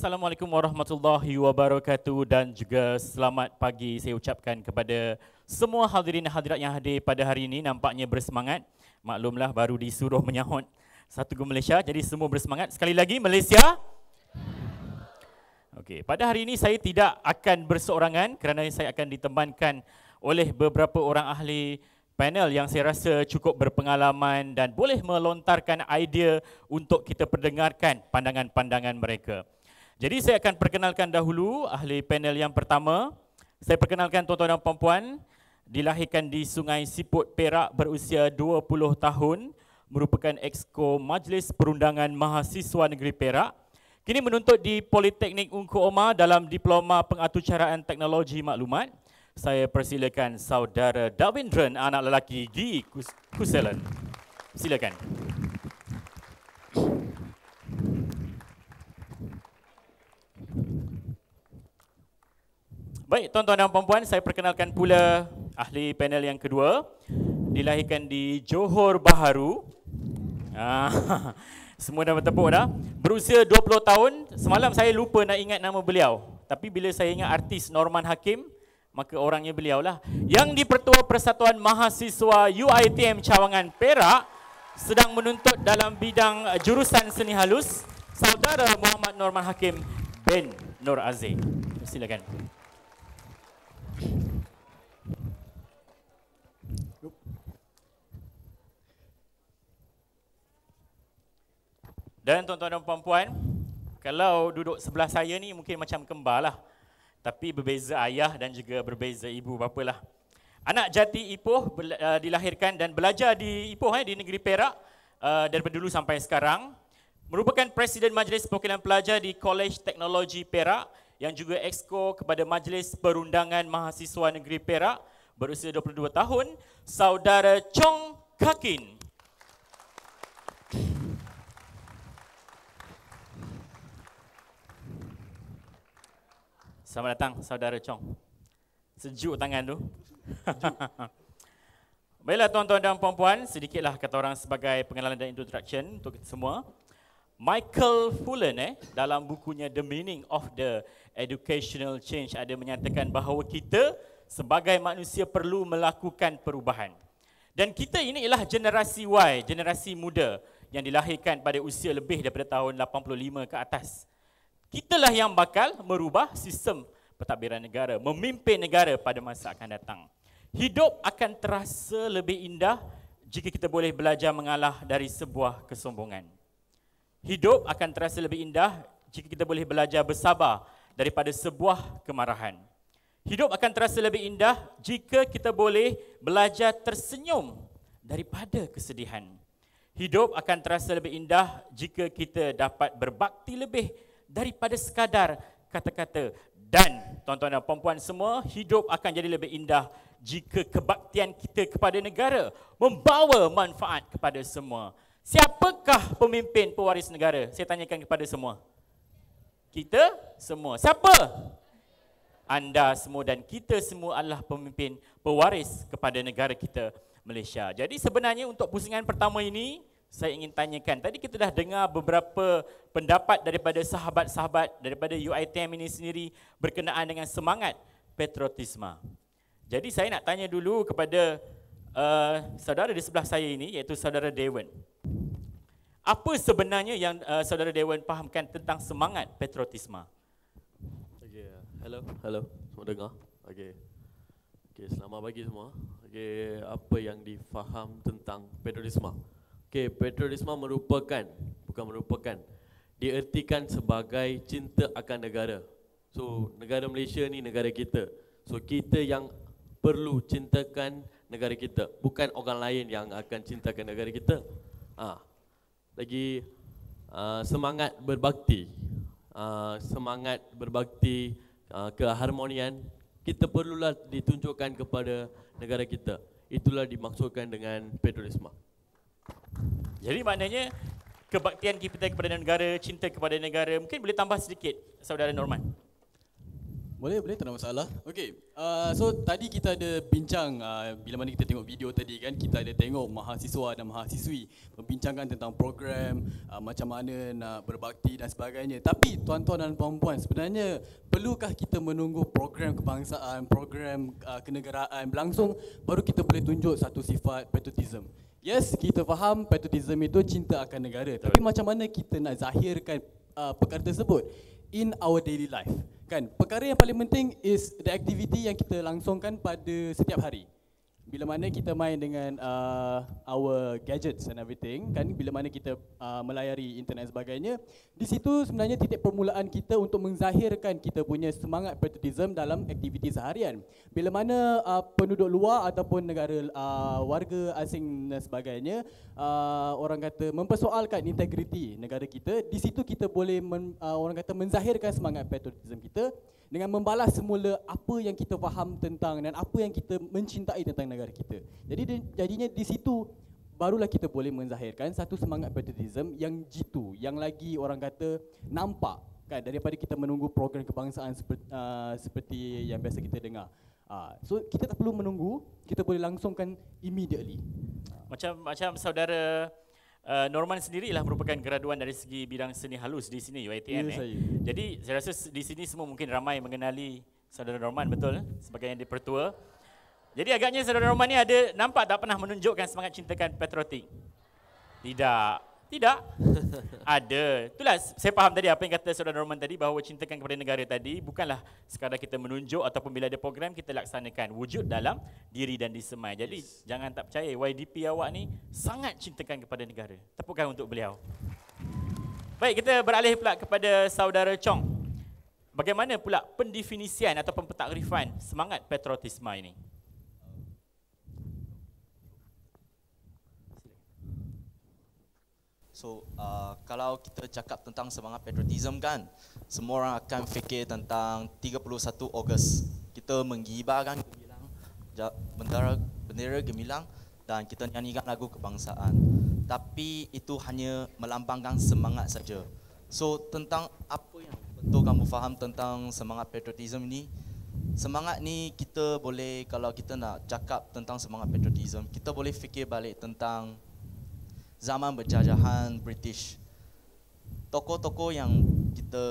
Assalamualaikum warahmatullahi wabarakatuh dan juga selamat pagi saya ucapkan kepada semua hadirin hadirat yang hadir pada hari ini nampaknya bersemangat. Maklumlah baru disuruh menyahut satu ke Malaysia jadi semua bersemangat. Sekali lagi Malaysia. Okey, pada hari ini saya tidak akan berseorangan kerana saya akan ditemankan oleh beberapa orang ahli panel yang saya rasa cukup berpengalaman dan boleh melontarkan idea untuk kita perdengarkan pandangan-pandangan mereka. Jadi saya akan perkenalkan dahulu ahli panel yang pertama. Saya perkenalkan tuan-tuan dan puan-puan dilahirkan di Sungai Siput Perak berusia 20 tahun merupakan exco Majlis Perundangan Mahasiswa Negeri Perak. Kini menuntut di Politeknik Ungku Omar dalam Diploma Pengaturcaraan Teknologi Maklumat. Saya persilakan saudara Davindran, anak lelaki di Kuselan. Silakan. Baik, tuan-tuan dan puan-puan, saya perkenalkan pula ahli panel yang kedua. Dilahirkan di Johor Baharu. Ah, semua dah bertepuk dah. Berusia 20 tahun. Semalam saya lupa nak ingat nama beliau. Tapi bila saya ingat artis Norman Hakim, maka orangnya beliau lah. Yang di pertua Persatuan Mahasiswa UITM Cawangan Perak sedang menuntut dalam bidang jurusan seni halus, Saudara Muhammad Norman Hakim bin Nur Aziz. Silakan. Silakan. Dan tuan-tuan dan puan-puan, kalau duduk sebelah saya ni mungkin macam kembar lah. Tapi berbeza ayah dan juga berbeza ibu bapa lah. Anak jati Ipoh eh, dilahirkan dan belajar di Ipoh eh, di negeri Perak uh, daripada dulu sampai sekarang. Merupakan Presiden Majlis Perwakilan Pelajar di Kolej Teknologi Perak yang juga exco kepada Majlis Perundangan Mahasiswa Negeri Perak berusia 22 tahun, Saudara Chong Kakin. Selamat datang saudara Chong. Sejuk tangan tu. Baiklah tuan-tuan dan puan-puan, sedikitlah kata orang sebagai pengenalan dan introduction untuk kita semua. Michael Fullan eh, dalam bukunya The Meaning of the Educational Change ada menyatakan bahawa kita sebagai manusia perlu melakukan perubahan. Dan kita ini ialah generasi Y, generasi muda yang dilahirkan pada usia lebih daripada tahun 85 ke atas. Kitalah yang bakal merubah sistem pentadbiran negara, memimpin negara pada masa akan datang. Hidup akan terasa lebih indah jika kita boleh belajar mengalah dari sebuah kesombongan. Hidup akan terasa lebih indah jika kita boleh belajar bersabar daripada sebuah kemarahan. Hidup akan terasa lebih indah jika kita boleh belajar tersenyum daripada kesedihan. Hidup akan terasa lebih indah jika kita dapat berbakti lebih daripada sekadar kata-kata. Dan tuan-tuan dan puan-puan semua, hidup akan jadi lebih indah jika kebaktian kita kepada negara membawa manfaat kepada semua. Siapakah pemimpin pewaris negara? Saya tanyakan kepada semua. Kita semua. Siapa? Anda semua dan kita semua adalah pemimpin pewaris kepada negara kita, Malaysia. Jadi sebenarnya untuk pusingan pertama ini, saya ingin tanyakan. Tadi kita dah dengar beberapa pendapat daripada sahabat-sahabat daripada UITM ini sendiri berkenaan dengan semangat patriotisma. Jadi saya nak tanya dulu kepada uh, saudara di sebelah saya ini iaitu saudara Dewan. Apa sebenarnya yang uh, saudara Dewan fahamkan tentang semangat patriotisma? Okay. Hello, hello. Semua dengar? Okey. Okey, selamat pagi semua. Okey, apa yang difaham tentang patriotisma? Okay, patriotisme merupakan, bukan merupakan, diertikan sebagai cinta akan negara. So, negara Malaysia ni negara kita. So, kita yang perlu cintakan negara kita. Bukan orang lain yang akan cintakan negara kita. Ah, ha. Lagi, uh, semangat berbakti. Uh, semangat berbakti, uh, keharmonian. Kita perlulah ditunjukkan kepada negara kita. Itulah dimaksudkan dengan patriotisme. Jadi maknanya kebaktian kita kepada negara, cinta kepada negara, mungkin boleh tambah sedikit saudara Norman. Boleh, boleh, tak ada masalah. Okey. Uh, so tadi kita ada bincang uh, bila mana kita tengok video tadi kan, kita ada tengok mahasiswa dan mahasiswi membincangkan tentang program, uh, macam mana nak berbakti dan sebagainya. Tapi tuan-tuan dan puan-puan, sebenarnya perlukah kita menunggu program kebangsaan, program uh, kenegaraan berlangsung baru kita boleh tunjuk satu sifat patriotism? Yes, kita faham patriotism itu cinta akan negara. Tapi right. macam mana kita nak zahirkan uh, perkara tersebut in our daily life? Kan, perkara yang paling penting is the activity yang kita langsungkan pada setiap hari bila mana kita main dengan uh, our gadgets and everything kan bila mana kita uh, melayari internet dan sebagainya di situ sebenarnya titik permulaan kita untuk menzahirkan kita punya semangat patriotism dalam aktiviti seharian bila mana uh, penduduk luar ataupun negara uh, warga asing dan sebagainya uh, orang kata mempersoalkan integriti negara kita di situ kita boleh men, uh, orang kata menzahirkan semangat patriotism kita dengan membalas semula apa yang kita faham tentang dan apa yang kita mencintai tentang negara negara kita. Jadi jadinya di situ barulah kita boleh menzahirkan satu semangat patriotism yang jitu, yang lagi orang kata nampak kan daripada kita menunggu program kebangsaan seperti, uh, seperti yang biasa kita dengar. Ah, so kita tak perlu menunggu, kita boleh langsungkan immediately. Macam macam saudara uh, Norman ialah merupakan graduan dari segi bidang seni halus di sini UiTM. Yes, ya, eh. Jadi saya rasa di sini semua mungkin ramai mengenali saudara Norman betul sebagai yang dipertua. Jadi agaknya saudara Roman ni ada nampak tak pernah menunjukkan semangat cintakan patriotik? Tidak. Tidak. ada. Itulah saya faham tadi apa yang kata saudara Roman tadi bahawa cintakan kepada negara tadi bukanlah sekadar kita menunjuk ataupun bila ada program kita laksanakan. Wujud dalam diri dan di disemai. Jadi yes. jangan tak percaya YDP awak ni sangat cintakan kepada negara. Tepukan untuk beliau. Baik, kita beralih pula kepada saudara Chong. Bagaimana pula pendefinisian ataupun pentakrifan semangat patriotisme ini? So uh, kalau kita cakap tentang semangat patriotisme kan, semua orang akan fikir tentang 31 Ogos kita menggibarkan gemilang bendera bendera gemilang dan kita nyanyikan lagu kebangsaan. Tapi itu hanya melambangkan semangat saja. So tentang apa yang betul kamu faham tentang semangat patriotisme ini, Semangat ni kita boleh kalau kita nak cakap tentang semangat patriotisme kita boleh fikir balik tentang zaman berjajahan British. Tokoh-tokoh yang kita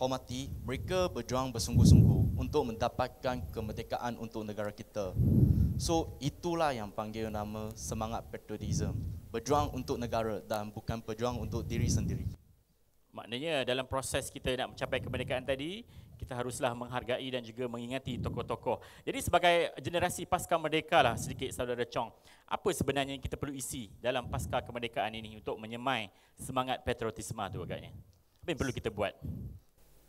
hormati, mereka berjuang bersungguh-sungguh untuk mendapatkan kemerdekaan untuk negara kita. So itulah yang panggil nama semangat patriotism, berjuang untuk negara dan bukan berjuang untuk diri sendiri. Maknanya dalam proses kita nak mencapai kemerdekaan tadi, kita haruslah menghargai dan juga mengingati tokoh-tokoh. Jadi sebagai generasi pasca merdeka lah sedikit saudara Chong, apa sebenarnya yang kita perlu isi dalam pasca kemerdekaan ini untuk menyemai semangat patriotisme tu agaknya? Apa yang perlu kita buat?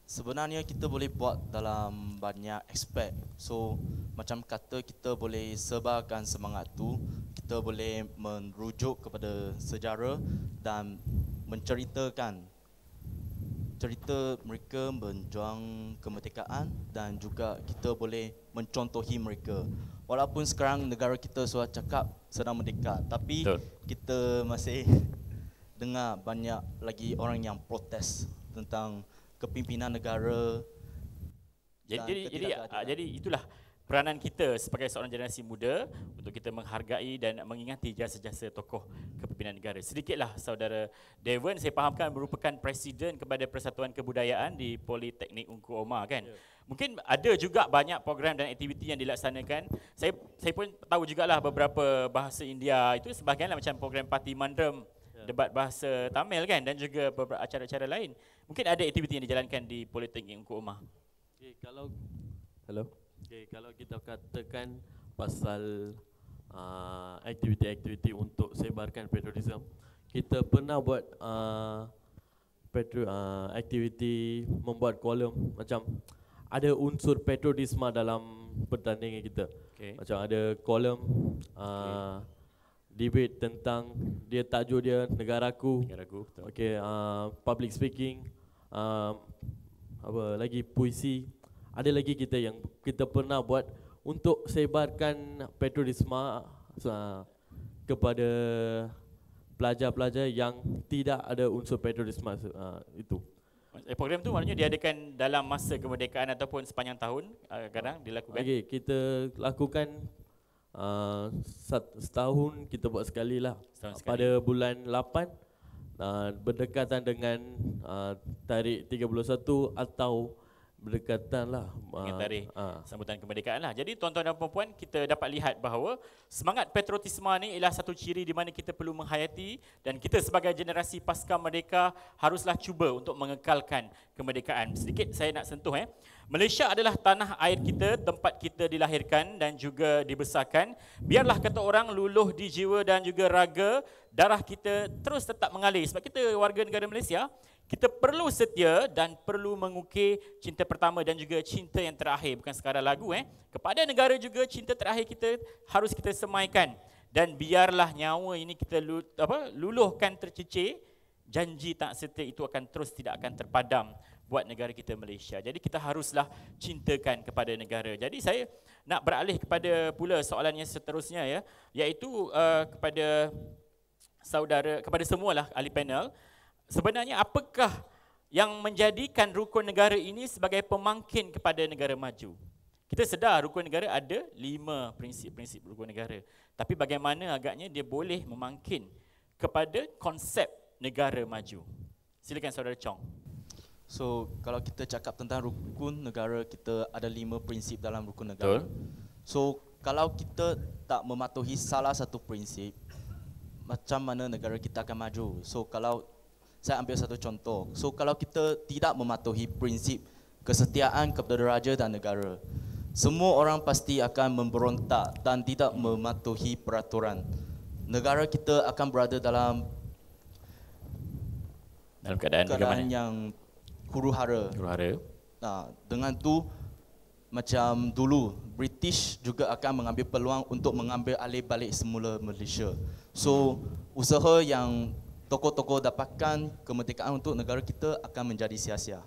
Sebenarnya kita boleh buat dalam banyak aspek. So macam kata kita boleh sebarkan semangat tu, kita boleh merujuk kepada sejarah dan menceritakan cerita mereka berjuang kemerdekaan dan juga kita boleh mencontohi mereka. Walaupun sekarang negara kita sudah cakap sedang merdeka, tapi Betul. kita masih dengar banyak lagi orang yang protes tentang kepimpinan negara. Jadi jadi jadi, jadi itulah peranan kita sebagai seorang generasi muda untuk kita menghargai dan mengingati jasa-jasa tokoh kepimpinan negara. Sedikitlah saudara Devon saya fahamkan merupakan presiden kepada Persatuan Kebudayaan di Politeknik Ungku Omar kan. Yeah. Mungkin ada juga banyak program dan aktiviti yang dilaksanakan. Saya saya pun tahu juga lah beberapa bahasa India itu sebahagianlah macam program parti mandrem ya. debat bahasa Tamil kan dan juga beberapa acara-acara lain. Mungkin ada aktiviti yang dijalankan di Politeknik Ungku Omar. Okay, kalau Hello. Okay, kalau kita katakan pasal uh, aktiviti-aktiviti untuk sebarkan patriotism, kita pernah buat uh, aktiviti uh, membuat kolom macam ada unsur patriotisme dalam pertandingan kita. Okay. Macam ada kolom uh, okay. Debate tentang dia tajuk dia negaraku, negaraku okay, uh, public speaking, uh, apa lagi puisi, ada lagi kita yang kita pernah buat untuk sebarkan patriotisme ah, kepada pelajar-pelajar yang tidak ada unsur patriotisme ah, itu. Eh, program tu maknanya diadakan dalam masa kemerdekaan ataupun sepanjang tahun ah, kadang dilakukan. Okey, kita lakukan uh, setahun kita buat sekali lah. Pada bulan 8 uh, berdekatan dengan uh, tarikh 31 atau berdekatan lah dengan ah, tarikh ah. ha. sambutan kemerdekaan lah. Jadi tuan-tuan dan puan-puan kita dapat lihat bahawa semangat patriotisme ni ialah satu ciri di mana kita perlu menghayati dan kita sebagai generasi pasca merdeka haruslah cuba untuk mengekalkan kemerdekaan. Sedikit saya nak sentuh eh. Malaysia adalah tanah air kita, tempat kita dilahirkan dan juga dibesarkan. Biarlah kata orang luluh di jiwa dan juga raga, darah kita terus tetap mengalir. Sebab kita warga negara Malaysia, kita perlu setia dan perlu mengukir cinta pertama dan juga cinta yang terakhir. Bukan sekadar lagu. eh Kepada negara juga cinta terakhir kita harus kita semaikan. Dan biarlah nyawa ini kita luluhkan tercecer. Janji tak setia itu akan terus tidak akan terpadam buat negara kita Malaysia. Jadi kita haruslah cintakan kepada negara. Jadi saya nak beralih kepada pula soalan yang seterusnya ya, iaitu uh, kepada saudara kepada semua lah ahli panel sebenarnya apakah yang menjadikan rukun negara ini sebagai pemangkin kepada negara maju? Kita sedar rukun negara ada lima prinsip-prinsip rukun negara. Tapi bagaimana agaknya dia boleh memangkin kepada konsep negara maju? Silakan Saudara Chong. So, kalau kita cakap tentang rukun negara, kita ada lima prinsip dalam rukun negara. So, kalau kita tak mematuhi salah satu prinsip, macam mana negara kita akan maju? So, kalau saya ambil satu contoh. So kalau kita tidak mematuhi prinsip kesetiaan kepada raja dan negara, semua orang pasti akan memberontak dan tidak mematuhi peraturan. Negara kita akan berada dalam dalam keadaan, keadaan yang huru hara. Huru hara. Nah, dengan tu macam dulu British juga akan mengambil peluang untuk mengambil alih balik semula Malaysia. So usaha yang tokoh-tokoh dapatkan kemerdekaan untuk negara kita akan menjadi sia-sia.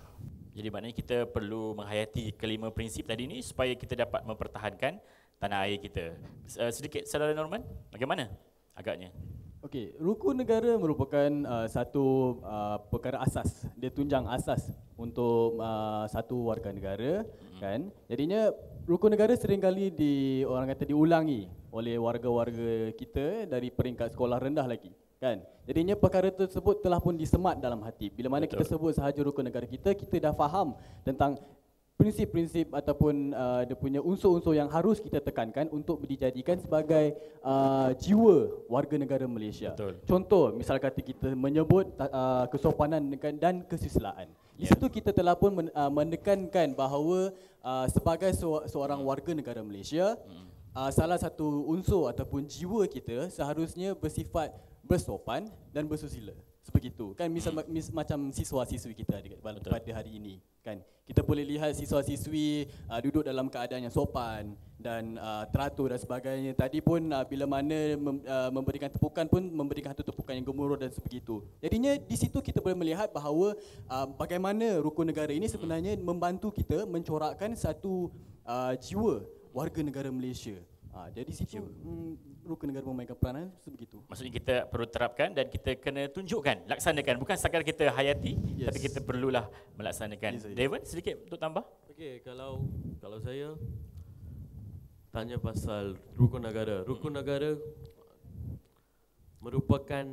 Jadi maknanya kita perlu menghayati kelima prinsip tadi ini supaya kita dapat mempertahankan tanah air kita. Uh, sedikit saudara Norman, bagaimana agaknya? Okey, rukun negara merupakan uh, satu uh, perkara asas. Dia tunjang asas untuk uh, satu warga negara, hmm kan? Jadinya rukun negara seringkali di orang kata diulangi oleh warga-warga kita dari peringkat sekolah rendah lagi kan jadinya perkara tersebut telah pun disemat dalam hati bila mana kita sebut sahaja rukun negara kita kita dah faham tentang prinsip-prinsip ataupun uh, dia punya unsur-unsur yang harus kita tekankan untuk dijadikan sebagai uh, jiwa warga negara Malaysia. Betul. Contoh, misal kata kita menyebut uh, kesopanan dan kesusilaan. Di ya. situ kita telah pun uh, menekankan bahawa uh, sebagai seorang warga negara Malaysia, hmm. uh, salah satu unsur ataupun jiwa kita seharusnya bersifat bersopan dan bersusila seperti itu kan misal mis, macam siswa-siswi kita ada pada Betul. hari ini kan kita boleh lihat siswa-siswi uh, duduk dalam keadaan yang sopan dan uh, teratur dan sebagainya tadi pun uh, bila mana mem, uh, memberikan tepukan pun memberikan satu tepukan yang gemuruh dan sebegitu jadinya di situ kita boleh melihat bahawa uh, bagaimana rukun negara ini sebenarnya membantu kita mencorakkan satu uh, jiwa warga negara Malaysia Ha, jadi situ hmm, rukun negara memainkan peranan sebegitu. Maksudnya kita perlu terapkan dan kita kena tunjukkan, laksanakan. Bukan sekadar kita hayati, yes. tapi kita perlulah melaksanakan. Yes, David, sedikit untuk tambah. Okey, kalau kalau saya tanya pasal rukun negara. Rukun hmm. negara merupakan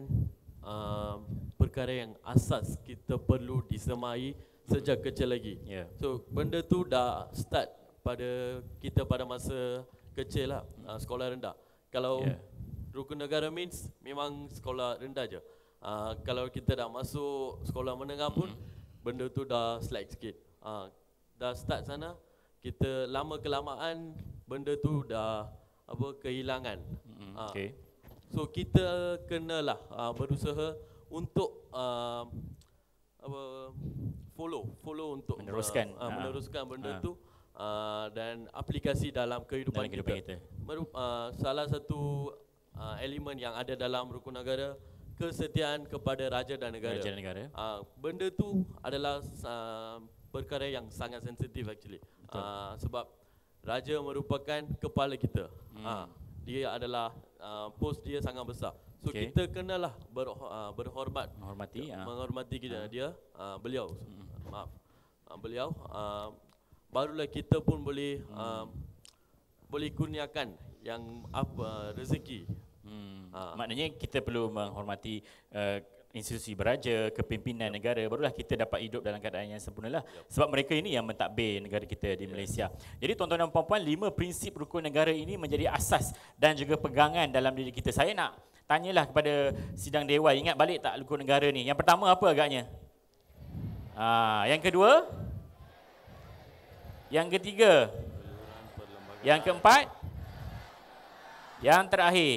uh, perkara yang asas kita perlu disemai sejak kecil lagi. Yeah. So, benda tu dah start pada kita pada masa kecil lah uh, sekolah rendah. Kalau yeah. rukun negara means memang sekolah rendah je. Uh, kalau kita dah masuk sekolah menengah pun mm. benda tu dah slack sikit. Uh, dah start sana kita lama kelamaan benda tu dah apa kehilangan. Mm. Uh, okay. So kita kenalah uh, berusaha untuk uh, apa follow follow untuk meneruskan uh, uh, meneruskan benda uh. tu. Uh, dan aplikasi dalam kehidupan, dalam kehidupan kita. kita. Meru- uh, salah satu uh, elemen yang ada dalam rukun negara kesetiaan kepada raja dan negara. Raja dan negara. Uh, benda tu adalah uh, perkara yang sangat sensitif actually. Uh, sebab raja merupakan kepala kita. Hmm. Uh, dia adalah uh, pos dia sangat besar. So okay. kita kenalah ber, uh, berhormat menghormati ya. menghormati kita, uh. dia uh, beliau. Hmm. Maaf. Uh, beliau uh, barulah kita pun boleh hmm. uh, boleh kurniakan yang apa rezeki. Hmm. Uh. Maknanya kita perlu menghormati uh, institusi beraja, kepimpinan yep. Ya. negara barulah kita dapat hidup dalam keadaan yang sempurnalah. Yep. Ya. Sebab mereka ini yang mentadbir negara kita di yep. Ya. Malaysia. Jadi tuan-tuan dan puan-puan, lima prinsip rukun negara ini menjadi asas dan juga pegangan dalam diri kita. Saya nak tanyalah kepada sidang dewan, ingat balik tak rukun negara ni? Yang pertama apa agaknya? Ah, yang kedua? Yang ketiga. Yang keempat. Yang terakhir.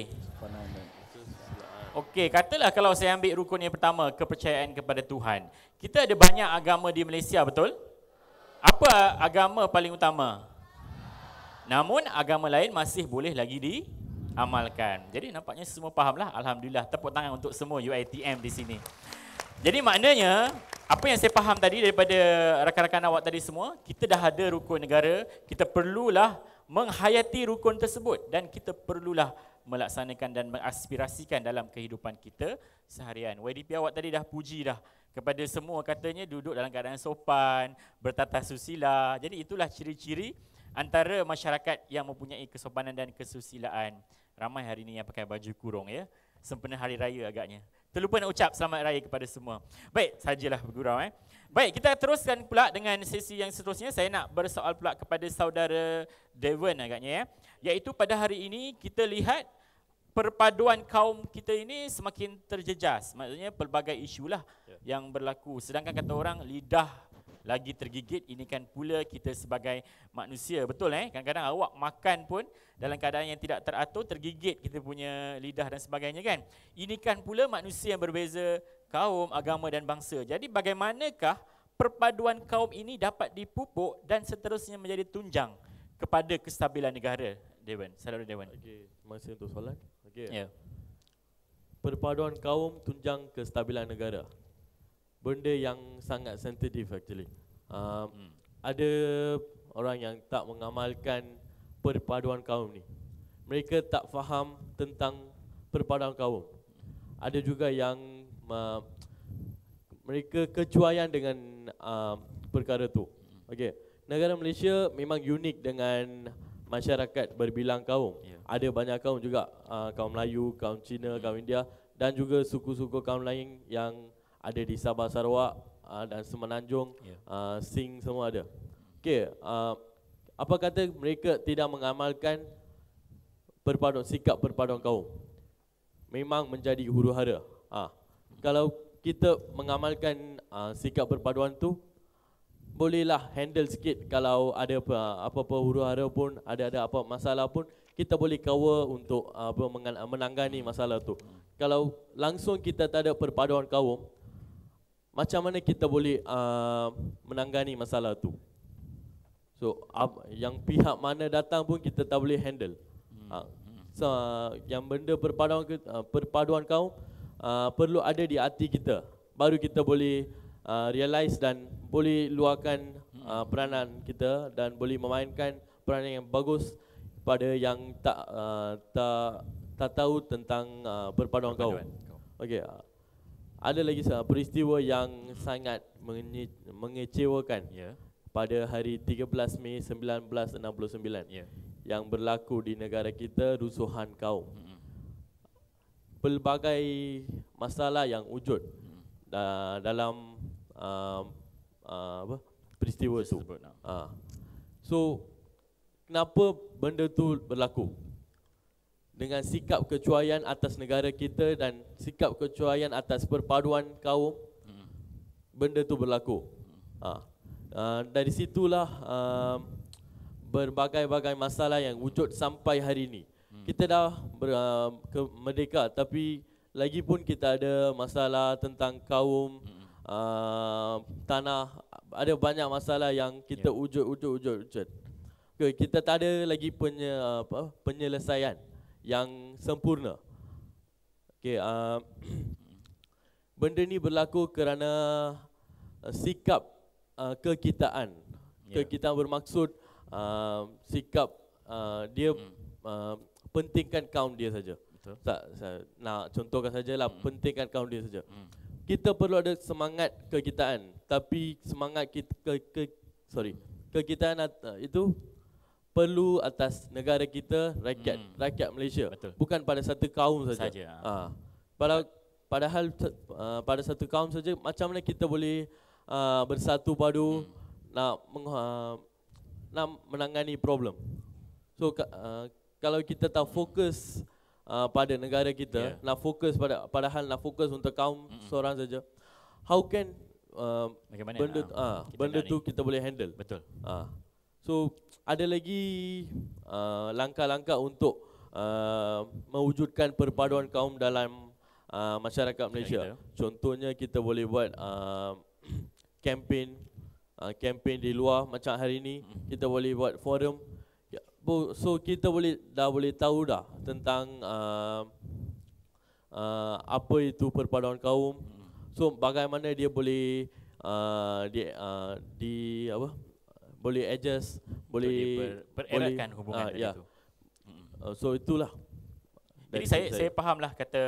Okey, katalah kalau saya ambil rukun yang pertama, kepercayaan kepada Tuhan. Kita ada banyak agama di Malaysia, betul? Apa agama paling utama? Namun agama lain masih boleh lagi di amalkan. Jadi nampaknya semua fahamlah. Alhamdulillah. Tepuk tangan untuk semua UITM di sini. Jadi maknanya apa yang saya faham tadi daripada rakan-rakan awak tadi semua, kita dah ada rukun negara, kita perlulah menghayati rukun tersebut dan kita perlulah melaksanakan dan mengaspirasikan dalam kehidupan kita seharian. YDP awak tadi dah puji dah kepada semua katanya duduk dalam keadaan sopan, bertata susila. Jadi itulah ciri-ciri antara masyarakat yang mempunyai kesopanan dan kesusilaan. Ramai hari ini yang pakai baju kurung ya. Sempena hari raya agaknya terlupa nak ucap selamat raya kepada semua. Baik, sajalah bergurau eh. Baik, kita teruskan pula dengan sesi yang seterusnya. Saya nak bersoal pula kepada saudara Devon agaknya ya. Eh. Yaitu pada hari ini kita lihat perpaduan kaum kita ini semakin terjejas. Maksudnya pelbagai isu lah ya. yang berlaku. Sedangkan kata orang lidah lagi tergigit ini kan pula kita sebagai manusia betul eh kadang-kadang awak makan pun dalam keadaan yang tidak teratur tergigit kita punya lidah dan sebagainya kan ini kan pula manusia yang berbeza kaum agama dan bangsa jadi bagaimanakah perpaduan kaum ini dapat dipupuk dan seterusnya menjadi tunjang kepada kestabilan negara Dewan Saudara Dewan okey terima kasih untuk soalan okey ya yeah. Perpaduan kaum tunjang kestabilan negara benda yang sangat sensitif actually. Uh, hmm. Ada orang yang tak mengamalkan perpaduan kaum ni. Mereka tak faham tentang perpaduan kaum. Ada juga yang uh, mereka kecuaian dengan uh, perkara tu. Hmm. Okey. Negara Malaysia memang unik dengan masyarakat berbilang kaum. Yeah. Ada banyak kaum juga, uh, kaum Melayu, kaum Cina, kaum hmm. India dan juga suku-suku kaum lain yang ada di Sabah Sarawak uh, dan Semenanjung yeah. Ya. uh, Sing semua ada. Okey, uh, apa kata mereka tidak mengamalkan perpaduan sikap perpaduan kaum? Memang menjadi huru-hara. Uh, ah, kalau kita mengamalkan uh, sikap perpaduan tu bolehlah handle sikit kalau ada apa-apa huru-hara pun, ada ada apa masalah pun kita boleh cover untuk uh, menangani masalah tu. Kalau langsung kita tak ada perpaduan kaum, macam mana kita boleh uh, menangani masalah tu. So ab, yang pihak mana datang pun kita tak boleh handle. Ha. So uh, yang benda perpaduan uh, perpaduan kaum uh, perlu ada di hati kita baru kita boleh uh, realize dan boleh luahkan hmm. uh, peranan kita dan boleh memainkan peranan yang bagus pada yang tak uh, tak tak tahu tentang uh, perpaduan, perpaduan kaum. Okey. Uh, ada lagi satu peristiwa yang sangat mengecewakan ya. pada hari 13 Mei 1969 ya. yang berlaku di negara kita rusuhan kaum. Hmm. Pelbagai masalah yang wujud hmm. dalam uh, uh, apa, peristiwa itu. Uh. So, kenapa benda tu berlaku? dengan sikap kecuaian atas negara kita dan sikap kecuaian atas perpaduan kaum benda tu berlaku ha. uh, dari situlah uh, berbagai-bagai masalah yang wujud sampai hari ini kita dah ber, uh, ke, merdeka tapi lagi pun kita ada masalah tentang kaum uh, tanah ada banyak masalah yang kita ya. wujud-wujud-wujud. Okay, kita tak ada lagi penye, apa, penyelesaian yang sempurna. Okay, uh, benda ni berlaku kerana uh, sikap uh, kekitaan. Ya. Kekitaan bermaksud uh, sikap uh, dia mm. uh, pentingkan kaum dia saja. Tak, nak contohkan sajalah mm. pentingkan kaum dia saja. Mm. Kita perlu ada semangat kekitaan, tapi semangat kita ke, ke sorry, kekitaan uh, itu perlu atas negara kita rakyat hmm. rakyat Malaysia Betul. bukan pada satu kaum saja ha. pada ah. ah. padahal uh, pada satu kaum saja macam mana kita boleh uh, bersatu padu hmm. nak meng, uh, nak menangani problem so uh, kalau kita tak fokus uh, pada negara kita yeah. nak fokus pada padahal nak fokus untuk kaum hmm. seorang saja how can uh, benda, uh, benda tu kita boleh handle betul uh. So ada lagi uh, langkah-langkah untuk uh, mewujudkan perpaduan kaum dalam uh, masyarakat Malaysia. Contohnya kita boleh buat kempen uh, kempen uh, di luar macam hari ini mm-hmm. kita boleh buat forum. Ya, so kita boleh dah boleh tahu dah tentang uh, uh, apa itu perpaduan kaum. Mm-hmm. So bagaimana dia boleh uh, di uh, di apa? boleh adjust, boleh per, pereratkan boleh, hubungan uh, yeah. itu. Ya. Uh, oh, so itulah jadi saya, saya saya fahamlah kata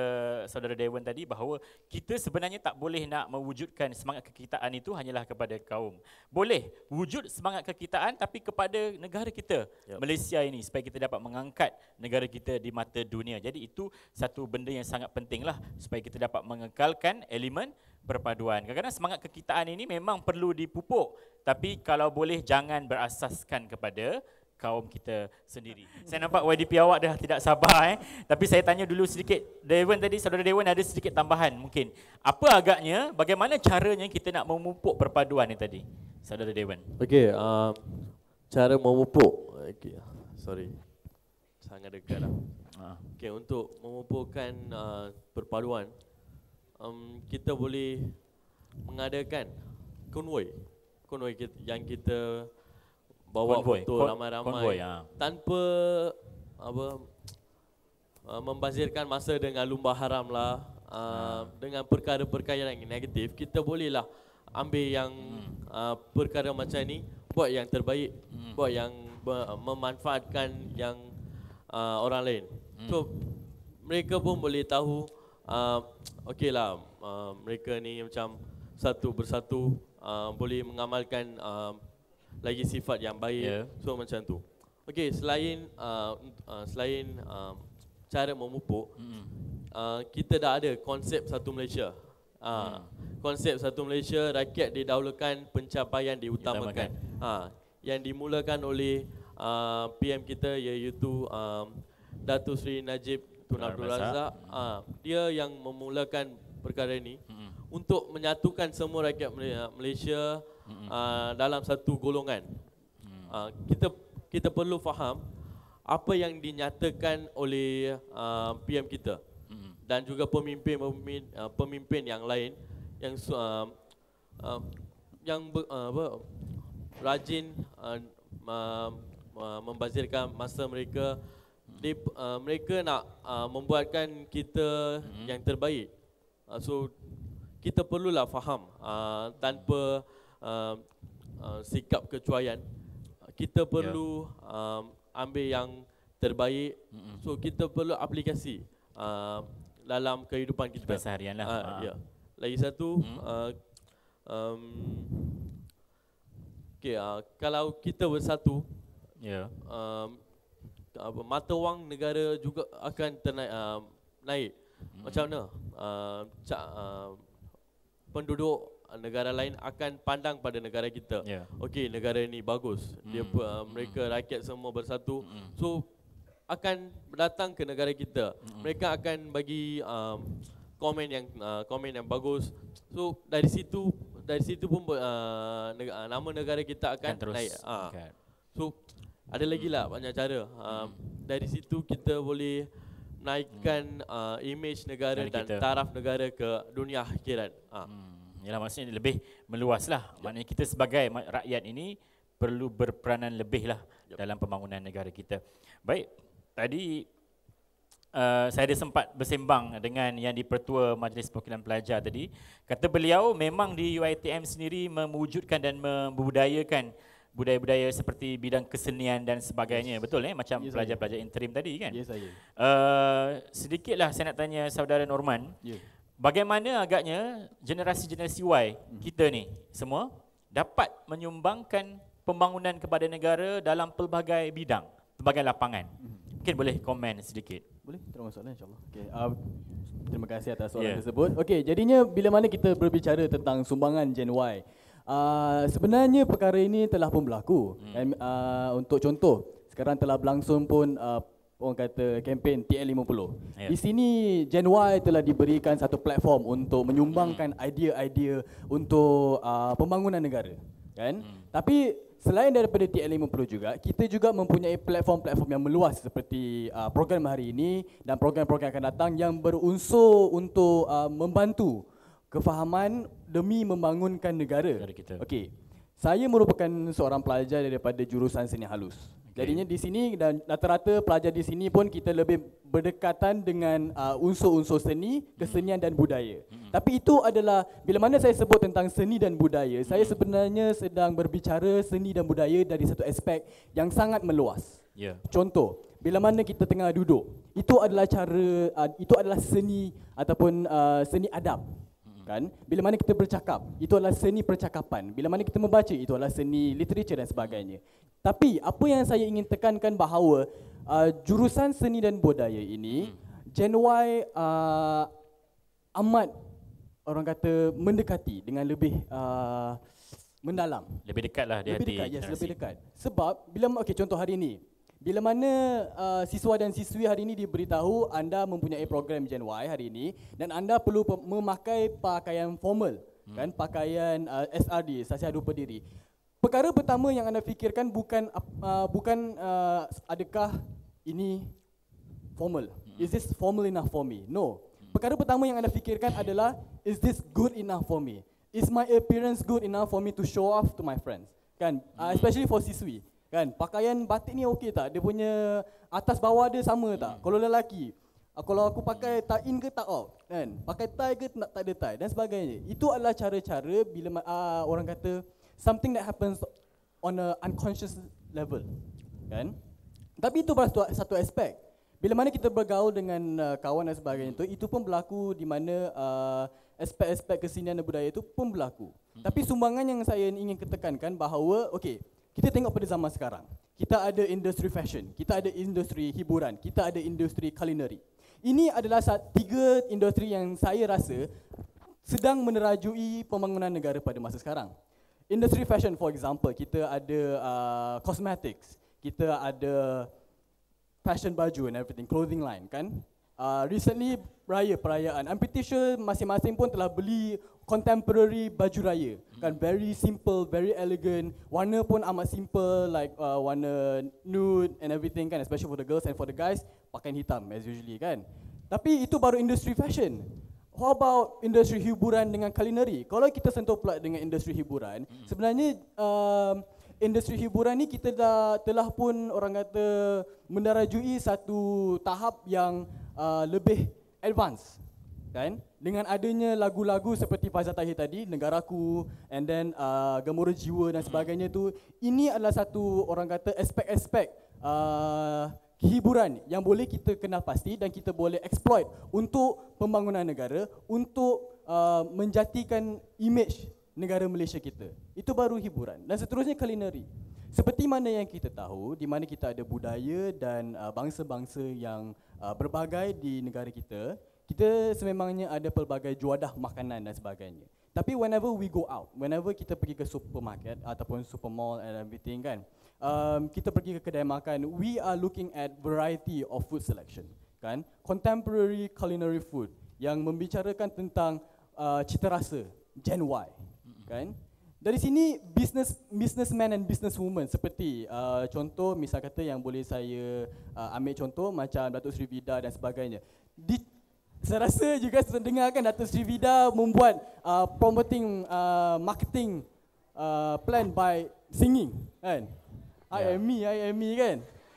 saudara Dewan tadi bahawa kita sebenarnya tak boleh nak mewujudkan semangat kekitaan itu hanyalah kepada kaum. Boleh wujud semangat kekitaan tapi kepada negara kita yep. Malaysia ini supaya kita dapat mengangkat negara kita di mata dunia. Jadi itu satu benda yang sangat pentinglah supaya kita dapat mengekalkan elemen perpaduan. Kerana semangat kekitaan ini memang perlu dipupuk tapi kalau boleh jangan berasaskan kepada kaum kita sendiri. Saya nampak YDP awak dah tidak sabar eh. Tapi saya tanya dulu sedikit. Dewan tadi, saudara Dewan ada sedikit tambahan mungkin. Apa agaknya, bagaimana caranya kita nak memupuk perpaduan ni tadi? Saudara Dewan. Okey, uh, cara memupuk. Okay, sorry. Sangat dekat lah. Uh. Ah. Okay, untuk memupukkan uh, perpaduan, um, kita boleh mengadakan konvoi. Konvoi yang kita bawa convoy. betul ramai-ramai ha. tanpa apa uh, membazirkan masa dengan lumba haram lah uh, ha. dengan perkara-perkara yang negatif kita bolehlah ambil yang hmm. uh, perkara macam ni buat yang terbaik hmm. buat yang memanfaatkan yang uh, orang lain. Hmm. So mereka pun boleh tahu uh, lah, uh, mereka ni macam satu bersatu uh, boleh mengamalkan uh, lagi sifat yang baik yeah. so macam tu okey selain uh, uh, selain uh, cara memupuk mm-hmm. uh, kita dah ada konsep satu malaysia uh, mm. konsep satu malaysia rakyat didahulukan pencapaian diutamakan uh, yang dimulakan oleh uh, PM kita iaitu um, Datuk Seri Najib Tun Abdul Razak uh, dia yang memulakan perkara ini mm-hmm. untuk menyatukan semua rakyat Malaysia uh, dalam satu golongan. Uh, kita kita perlu faham apa yang dinyatakan oleh uh, ah, PM kita dan juga pemimpin-pemimpin uh, pemimpin yang lain yang uh, uh, yang uh, apa, rajin uh, uh, membazirkan masa mereka mm. di, uh, mereka nak uh, membuatkan kita mm-hmm. yang terbaik uh, so kita perlulah faham uh, tanpa uh, uh, sikap kecuaian kita ya. perlu yeah. Um, uh, ambil yang terbaik mm-hmm. so kita perlu aplikasi uh, dalam kehidupan kita keseharian lah uh, ah, uh. Ah. yeah. lagi satu mm. uh, um, okay, uh, kalau kita bersatu yeah. uh, um, mata wang negara juga akan ternaik, uh, naik mm. macam mana uh, ca- uh, penduduk negara lain akan pandang pada negara kita. Yeah. Okey, negara ini bagus. Mm. Dia hmm. uh, hmm. mereka mm. rakyat semua bersatu. Mm. So akan datang ke negara kita. Mm. Mereka akan bagi um, komen yang uh, komen yang bagus. So dari situ dari situ pun uh, negara, uh, nama negara kita akan terus naik. Uh. So ada lagi lah banyak cara. Uh, mm. Dari situ kita boleh naikkan hmm. uh, image negara Dari dan kita. taraf negara ke dunia akhirat. Uh. Hmm ialah maksudnya lebih meluaslah. Yep. Maknanya kita sebagai rakyat ini perlu berperanan lebihlah yep. dalam pembangunan negara kita. Baik, tadi uh, saya ada sempat bersembang dengan yang dipertua Majlis Perwakilan Pelajar tadi. Kata beliau memang di UiTM sendiri mewujudkan dan membudayakan budaya-budaya seperti bidang kesenian dan sebagainya. Yes. Betul eh macam yes, pelajar-pelajar interim tadi kan? yes, Uh, sedikitlah saya nak tanya saudara Norman. Yeah bagaimana agaknya generasi-generasi Y kita ni semua dapat menyumbangkan pembangunan kepada negara dalam pelbagai bidang, pelbagai lapangan. Mungkin boleh komen sedikit. Boleh, terima kasih insyaAllah. Okay, uh, terima kasih atas soalan yeah. tersebut. Okay, jadinya bila mana kita berbicara tentang sumbangan Gen Y, uh, sebenarnya perkara ini telah pun berlaku. Hmm. And, uh, untuk contoh, sekarang telah berlangsung pun uh, orang kata kempen TL50. Yeah. Di sini Gen Y telah diberikan satu platform untuk menyumbangkan mm. idea-idea untuk uh, pembangunan negara. Kan? Mm. Tapi selain daripada TL50 juga, kita juga mempunyai platform-platform yang meluas seperti uh, program hari ini dan program-program akan datang yang berunsur untuk uh, membantu kefahaman demi membangunkan negara. Okey. Saya merupakan seorang pelajar daripada jurusan seni halus. Jadinya di sini dan rata-rata pelajar di sini pun kita lebih berdekatan dengan uh, unsur-unsur seni, kesenian dan budaya. Hmm. Tapi itu adalah bila mana saya sebut tentang seni dan budaya, hmm. saya sebenarnya sedang berbicara seni dan budaya dari satu aspek yang sangat meluas. Yeah. Contoh, bila mana kita tengah duduk, itu adalah cara uh, itu adalah seni ataupun uh, seni adab kan bila mana kita bercakap itu adalah seni percakapan bila mana kita membaca itu adalah seni literasi dan sebagainya tapi apa yang saya ingin tekankan bahawa uh, jurusan seni dan budaya ini hmm. Gen Y uh, amat orang kata mendekati dengan lebih uh, mendalam lebih dekatlah dia. lebih hati dekat, yes, lebih dekat sebab bila okey contoh hari ini bila mana uh, siswa dan siswi hari ini diberitahu anda mempunyai program Gen Y hari ini dan anda perlu memakai pakaian formal hmm. kan pakaian uh, SRD saksi adu pendiri. Perkara pertama yang anda fikirkan bukan uh, bukan uh, adakah ini formal. Hmm. Is this formal enough for me? No. Hmm. Perkara pertama yang anda fikirkan adalah is this good enough for me? Is my appearance good enough for me to show off to my friends? Kan? Uh, hmm. especially for siswi. Kan? Pakaian batik ni okey tak? Dia punya atas bawah dia sama tak? Hmm. Kalau lelaki. Ah, kalau aku pakai tie in ke tak out. Kan? Pakai tie ke tak, tak ada tie dan sebagainya. Itu adalah cara-cara bila uh, orang kata something that happens on a unconscious level. Kan? Tapi itu baru satu, aspek. Bila mana kita bergaul dengan uh, kawan dan sebagainya itu, itu pun berlaku di mana uh, aspek-aspek kesenian dan budaya itu pun berlaku. Hmm. Tapi sumbangan yang saya ingin ketekankan bahawa, okey, kita tengok pada zaman sekarang. Kita ada industri fashion, kita ada industri hiburan, kita ada industri culinary. Ini adalah tiga industri yang saya rasa sedang menerajui pembangunan negara pada masa sekarang. Industri fashion, for example, kita ada uh, cosmetics, kita ada fashion baju and everything, clothing line, kan? Uh, recently, raya perayaan. I'm pretty sure masing-masing pun telah beli contemporary baju raya kan very simple very elegant warna pun amat simple like uh, warna nude and everything kan especially for the girls and for the guys pakai hitam as usually kan tapi itu baru industri fashion how about industri hiburan dengan culinary kalau kita sentuh pula dengan industri hiburan mm. sebenarnya um, industri hiburan ni kita dah telah pun orang kata menerajui satu tahap yang uh, lebih advance kan dengan adanya lagu-lagu seperti Fazal Tahir tadi Negaraku and then uh, Gemuruh Jiwa dan hmm. sebagainya tu ini adalah satu orang kata aspek-aspek uh, hiburan yang boleh kita kenal pasti dan kita boleh exploit untuk pembangunan negara untuk uh, menjatikan image negara Malaysia kita itu baru hiburan dan seterusnya kulineri. seperti mana yang kita tahu di mana kita ada budaya dan uh, bangsa-bangsa yang uh, berbagai di negara kita kita sememangnya ada pelbagai juadah makanan dan sebagainya. Tapi whenever we go out, whenever kita pergi ke supermarket ataupun supermall and everything kan, um, kita pergi ke kedai makan, we are looking at variety of food selection. kan? Contemporary culinary food yang membicarakan tentang uh, cita rasa, Gen Y. Kan? Dari sini, business businessman and businesswoman seperti uh, contoh misal kata yang boleh saya uh, ambil contoh macam Datuk Sri Vida dan sebagainya. Di, saya rasa you guys sudah dengar kan Dato' Sri Vida membuat uh, promoting uh, marketing uh, plan by singing kan. Yeah. I ya. am me, I am me kan.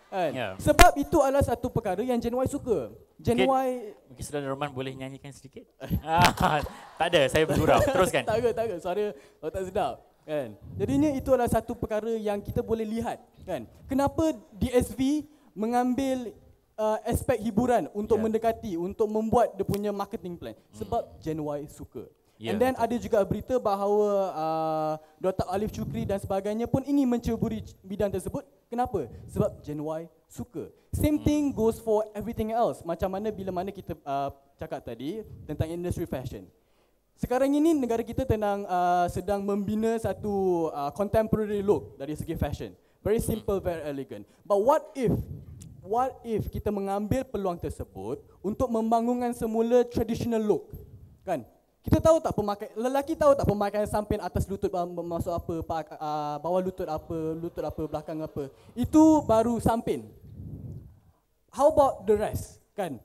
kan? Yeah. Sebab itu adalah satu perkara yang Gen Y suka. Gen Y... Mungkin saudara Roman boleh nyanyikan sedikit? tak ada, saya bergurau. Teruskan. tak ada, tak ada. Suara oh, tak sedap. Kan? Jadinya itu adalah satu perkara yang kita boleh lihat. kan? Kenapa DSV mengambil uh, aspek hiburan untuk yeah. mendekati untuk membuat dia punya marketing plan sebab Gen hmm. Y suka. Yeah. And then ada juga berita bahawa uh, Dr. Alif Chukri dan sebagainya pun ingin menceburi bidang tersebut. Kenapa? Sebab Gen Y suka. Same mm. thing goes for everything else. Macam mana bila mana kita uh, cakap tadi tentang industry fashion. Sekarang ini negara kita tenang, uh, sedang membina satu uh, contemporary look dari segi fashion. Very hmm. simple, very elegant. But what if what if kita mengambil peluang tersebut untuk membangunkan semula traditional look? Kan? Kita tahu tak pemakai lelaki tahu tak pemakaian samping atas lutut masuk apa ah, bawah lutut apa lutut apa belakang apa itu baru samping. How about the rest kan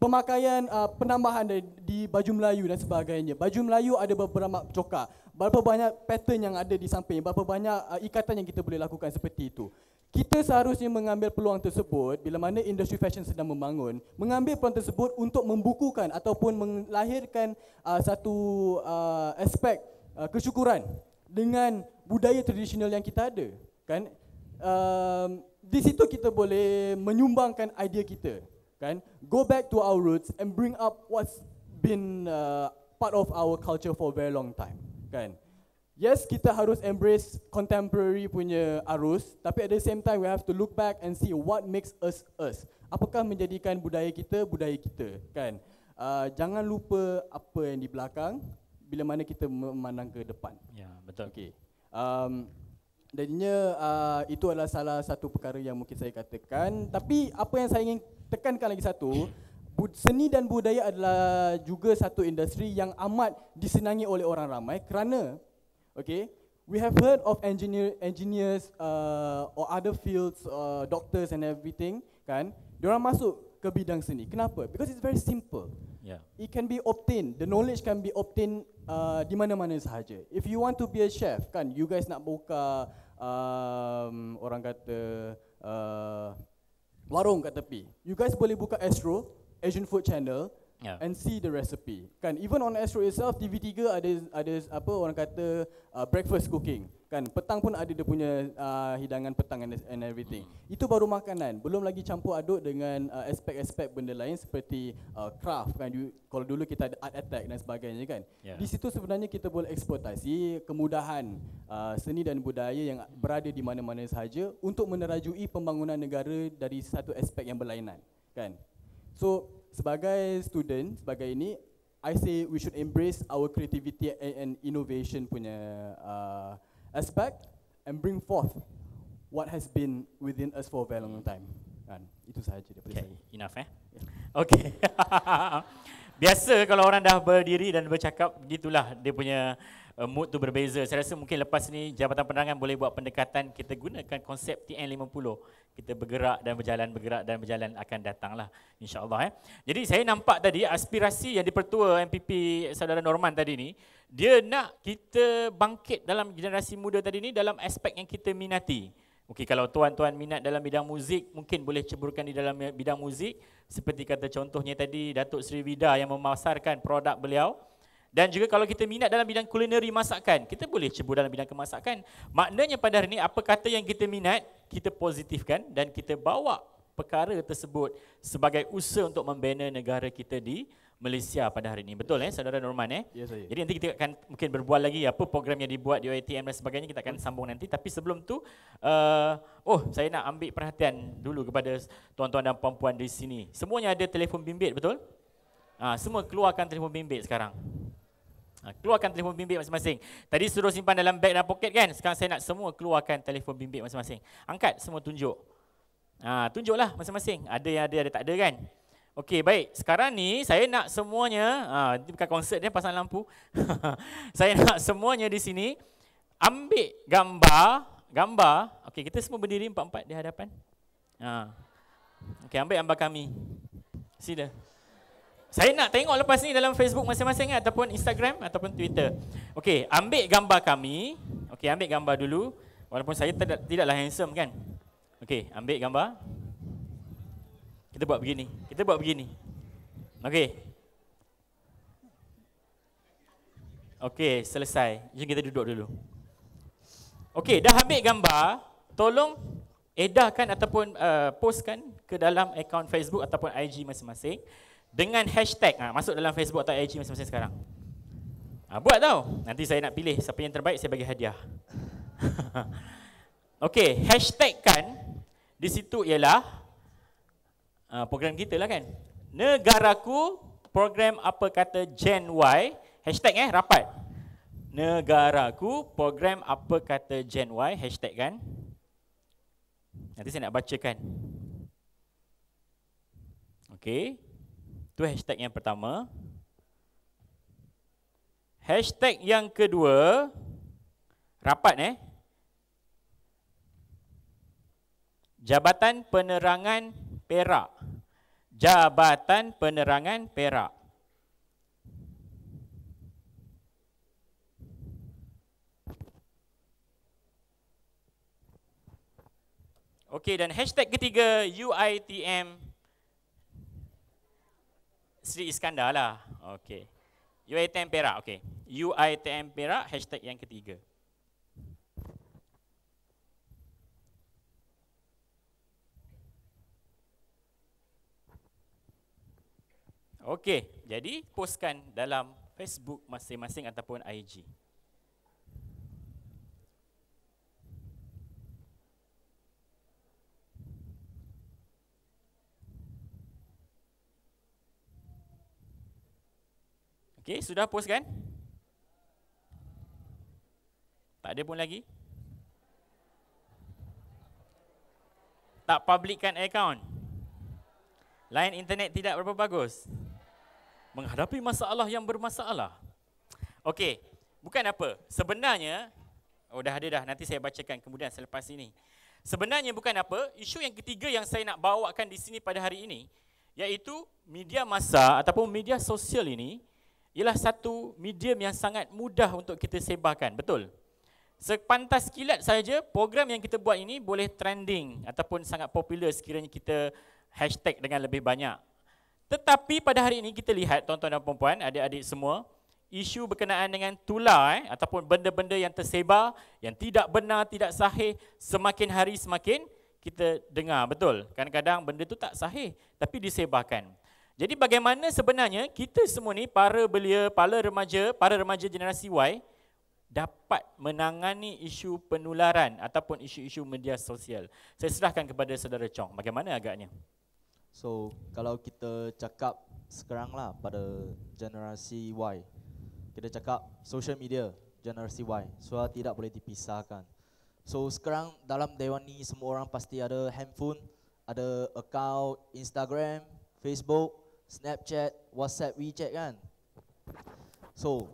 pemakaian uh, penambahan dari di baju Melayu dan sebagainya. Baju Melayu ada beberapa coklat. Berapa banyak pattern yang ada di samping, berapa banyak uh, ikatan yang kita boleh lakukan seperti itu kita seharusnya mengambil peluang tersebut bila mana industri fashion sedang membangun, mengambil peluang tersebut untuk membukukan ataupun melahirkan uh, satu uh, aspek uh, kesyukuran dengan budaya tradisional yang kita ada. kan? Uh, di situ kita boleh menyumbangkan idea kita. kan? Go back to our roots and bring up what's been uh, part of our culture for very long time. kan? Yes, kita harus embrace contemporary punya arus, tapi at the same time we have to look back and see what makes us us. Apakah menjadikan budaya kita budaya kita, kan? Uh, jangan lupa apa yang di belakang bila mana kita memandang ke depan. Ya, yeah, betul. Okey. Um jadinya uh, itu adalah salah satu perkara yang mungkin saya katakan, tapi apa yang saya ingin tekankan lagi satu Seni dan budaya adalah juga satu industri yang amat disenangi oleh orang ramai kerana Okay, we have heard of engineer, engineers uh, or other fields, uh, doctors and everything, kan? Diorang masuk ke bidang seni. Kenapa? Because it's very simple. Yeah. It can be obtained. The knowledge can be obtained uh, di mana-mana sahaja. If you want to be a chef, kan? You guys nak buka um, orang kata uh, warung kat tepi. You guys boleh buka Astro, Asian Food Channel, yeah. and see the recipe. Kan, even on Astro itself, TV3 ada ada apa orang kata uh, breakfast cooking. Kan, petang pun ada dia punya uh, hidangan petang and, and everything. Hmm. Itu baru makanan, belum lagi campur aduk dengan uh, aspek-aspek uh, benda lain seperti uh, craft. Kan, kalau dulu kita ada art attack dan sebagainya kan. Yeah. Di situ sebenarnya kita boleh eksploitasi kemudahan uh, seni dan budaya yang berada di mana-mana sahaja untuk menerajui pembangunan negara dari satu aspek yang berlainan. Kan. So sebagai student sebagai ini I say we should embrace our creativity and innovation punya uh, aspect and bring forth what has been within us for a very long time. Kan? Itu sahaja daripada okay, saya. Enough eh? Okay. Biasa kalau orang dah berdiri dan bercakap, gitulah dia punya uh, mood tu berbeza. Saya rasa mungkin lepas ni Jabatan Penerangan boleh buat pendekatan kita gunakan konsep TN50. Kita bergerak dan berjalan, bergerak dan berjalan akan datanglah insya-Allah eh. Jadi saya nampak tadi aspirasi yang dipertua MPP Saudara Norman tadi ni, dia nak kita bangkit dalam generasi muda tadi ni dalam aspek yang kita minati. Okey kalau tuan-tuan minat dalam bidang muzik mungkin boleh ceburkan di dalam bidang muzik seperti kata contohnya tadi Datuk Sri Vida yang memasarkan produk beliau dan juga kalau kita minat dalam bidang kulineri masakan, kita boleh cuba dalam bidang kemasakan. Maknanya pada hari ini, apa kata yang kita minat, kita positifkan dan kita bawa perkara tersebut sebagai usaha untuk membina negara kita di Malaysia pada hari ini. Betul eh saudara Norman eh? Ya saya. Jadi nanti kita akan mungkin berbual lagi apa program yang dibuat di OITM dan sebagainya kita akan sambung nanti tapi sebelum tu uh, oh saya nak ambil perhatian dulu kepada tuan-tuan dan puan-puan di sini. Semuanya ada telefon bimbit betul? Ah semua keluarkan telefon bimbit sekarang. Ha, keluarkan telefon bimbit masing-masing. Tadi suruh simpan dalam beg dan poket kan? Sekarang saya nak semua keluarkan telefon bimbit masing-masing. Angkat semua tunjuk. Ha, tunjuklah masing-masing. Ada yang ada, ada tak ada kan? Okey, baik. Sekarang ni saya nak semuanya, ha, ini bukan konsert dia, pasang lampu. saya nak semuanya di sini, ambil gambar, gambar. Okey, kita semua berdiri empat-empat di hadapan. Ha. Okey, ambil gambar kami. Sila. Sila. Saya nak tengok lepas ni dalam Facebook masing-masing kan, ataupun Instagram ataupun Twitter. Okey, ambil gambar kami. Okey, ambil gambar dulu. Walaupun saya tidak tidaklah handsome kan. Okey, ambil gambar. Kita buat begini. Kita buat begini. Okey. Okey, selesai. Jom kita duduk dulu. Okey, dah ambil gambar, tolong edahkan ataupun uh, postkan ke dalam akaun Facebook ataupun IG masing-masing dengan hashtag ha, masuk dalam Facebook atau IG masing-masing sekarang. Ha, buat tau. Nanti saya nak pilih siapa yang terbaik saya bagi hadiah. Okey, hashtag kan di situ ialah ha, program kita lah kan. Negaraku program apa kata Gen Y hashtag eh rapat. Negaraku program apa kata Gen Y hashtag kan. Nanti saya nak bacakan. Okey. Itu hashtag yang pertama. Hashtag yang kedua, rapat eh. Jabatan Penerangan Perak. Jabatan Penerangan Perak. Okey dan hashtag ketiga UITM 2020. Sri Iskandar lah. Okay. UITM Perak. Okay. UITM Perak hashtag yang ketiga. okay. jadi postkan dalam Facebook masing-masing ataupun IG. Okey, sudah post kan? Tak ada pun lagi? Tak publikkan account? Line internet tidak berapa bagus? Menghadapi masalah yang bermasalah? Okey, bukan apa. Sebenarnya, oh dah ada dah, nanti saya bacakan kemudian selepas ini. Sebenarnya bukan apa, isu yang ketiga yang saya nak bawakan di sini pada hari ini, iaitu media masa ataupun media sosial ini, ialah satu medium yang sangat mudah untuk kita sebarkan, betul? Sepantas kilat saja program yang kita buat ini boleh trending ataupun sangat popular sekiranya kita hashtag dengan lebih banyak. Tetapi pada hari ini kita lihat tuan-tuan dan puan-puan, adik-adik semua, isu berkenaan dengan tular eh, ataupun benda-benda yang tersebar, yang tidak benar, tidak sahih, semakin hari semakin kita dengar, betul? Kadang-kadang benda itu tak sahih tapi disebarkan. Jadi bagaimana sebenarnya kita semua ni para belia, para remaja, para remaja generasi Y dapat menangani isu penularan ataupun isu-isu media sosial. Saya serahkan kepada saudara Chong, bagaimana agaknya? So, kalau kita cakap sekarang lah pada generasi Y, kita cakap social media generasi Y, so tidak boleh dipisahkan. So sekarang dalam dewan ni semua orang pasti ada handphone, ada account Instagram, Facebook, Snapchat, WhatsApp, WeChat kan. So,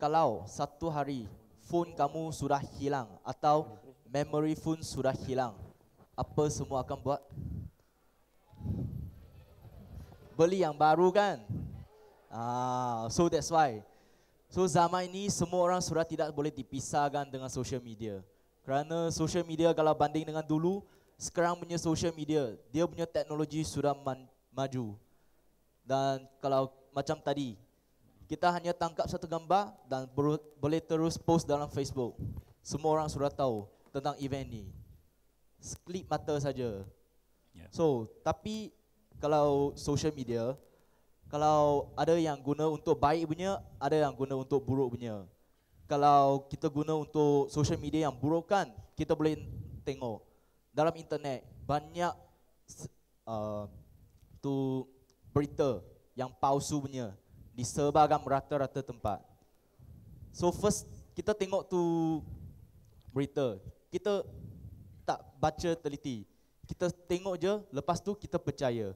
kalau satu hari phone kamu sudah hilang atau memory phone sudah hilang, apa semua akan buat? Beli yang baru kan? Ah, so that's why. So zaman ini semua orang sudah tidak boleh dipisahkan dengan social media. Kerana social media kalau banding dengan dulu, sekarang punya social media, dia punya teknologi sudah maju dan kalau macam tadi kita hanya tangkap satu gambar dan boleh terus post dalam Facebook. Semua orang sudah tahu tentang event ini. Sekelip mata saja. Yeah. So, tapi kalau social media, kalau ada yang guna untuk baik punya, ada yang guna untuk buruk punya. Kalau kita guna untuk social media yang buruk kan, kita boleh tengok dalam internet banyak uh, tu berita yang palsu punya disebarkan merata-rata tempat. So first kita tengok tu berita. Kita tak baca teliti. Kita tengok je lepas tu kita percaya.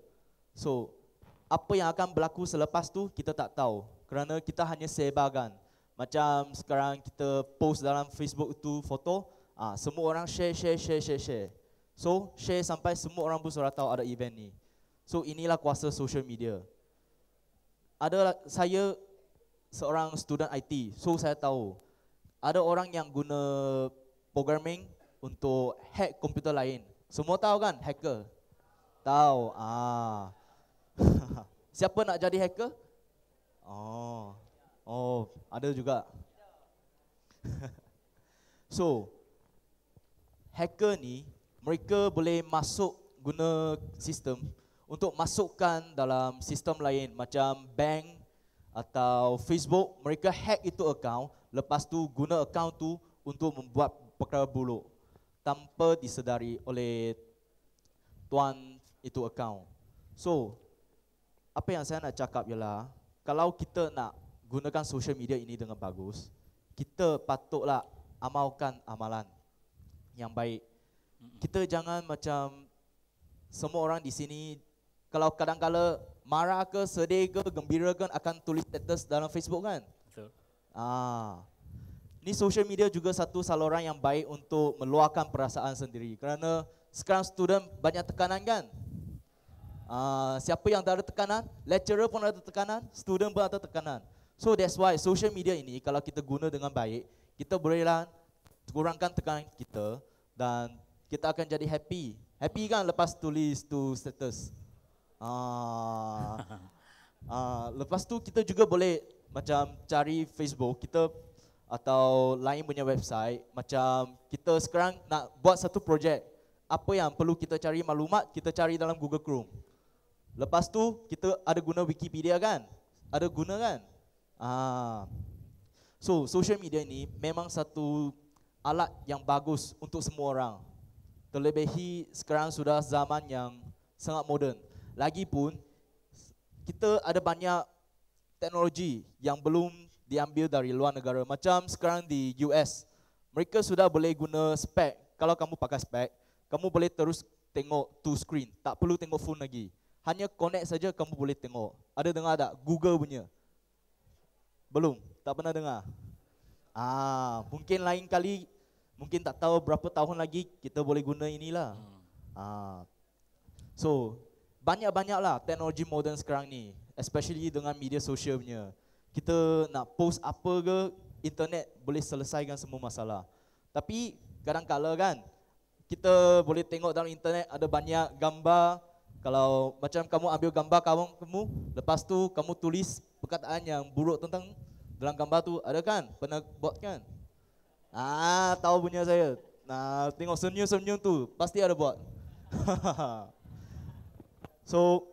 So apa yang akan berlaku selepas tu kita tak tahu kerana kita hanya sebarkan. Macam sekarang kita post dalam Facebook tu foto, ah semua orang share share share share share. So share sampai semua orang pun sudah tahu ada event ni. So inilah kuasa social media. Ada saya seorang student IT, so saya tahu ada orang yang guna programming untuk hack komputer lain. Semua tahu kan hacker? Tahu. Ah. Siapa nak jadi hacker? Oh. Oh, ada juga. so hacker ni mereka boleh masuk guna sistem untuk masukkan dalam sistem lain macam bank atau Facebook, mereka hack itu account, lepas tu guna account tu untuk membuat perkara buluk tanpa disedari oleh tuan itu account. So, apa yang saya nak cakap ialah kalau kita nak gunakan social media ini dengan bagus, kita patutlah amalkan amalan yang baik. Kita jangan macam semua orang di sini kalau kadang-kala marah ke, sedih ke, gembira kan akan tulis status dalam Facebook kan? Betul. Ah. Ni social media juga satu saluran yang baik untuk meluahkan perasaan sendiri. Kerana sekarang student banyak tekanan kan? Ah, siapa yang tak ada tekanan? Lecturer pun ada tekanan, student pun ada tekanan. So that's why social media ini kalau kita guna dengan baik, kita bolehlah kurangkan tekanan kita dan kita akan jadi happy. Happy kan lepas tulis tu status. Ah. ah, lepas tu kita juga boleh macam cari Facebook kita atau lain punya website macam kita sekarang nak buat satu projek apa yang perlu kita cari maklumat kita cari dalam Google Chrome. Lepas tu kita ada guna Wikipedia kan? Ada guna kan? Ah. So, social media ni memang satu alat yang bagus untuk semua orang. Terlebih sekarang sudah zaman yang sangat moden. Lagipun kita ada banyak teknologi yang belum diambil dari luar negara. Macam sekarang di US, mereka sudah boleh guna spek. Kalau kamu pakai spek, kamu boleh terus tengok two screen. Tak perlu tengok phone lagi. Hanya connect saja kamu boleh tengok. Ada dengar tak Google punya? Belum, tak pernah dengar. Ah, mungkin lain kali mungkin tak tahu berapa tahun lagi kita boleh guna inilah. Hmm. Ah. So, banyak-banyaklah teknologi moden sekarang ni especially dengan media sosial punya kita nak post apa ke internet boleh selesaikan semua masalah tapi kadang kala kan kita boleh tengok dalam internet ada banyak gambar kalau macam kamu ambil gambar kawan kamu lepas tu kamu tulis perkataan yang buruk tentang dalam gambar tu ada kan pernah buat kan ah tahu punya saya nah tengok senyum-senyum tu pasti ada buat So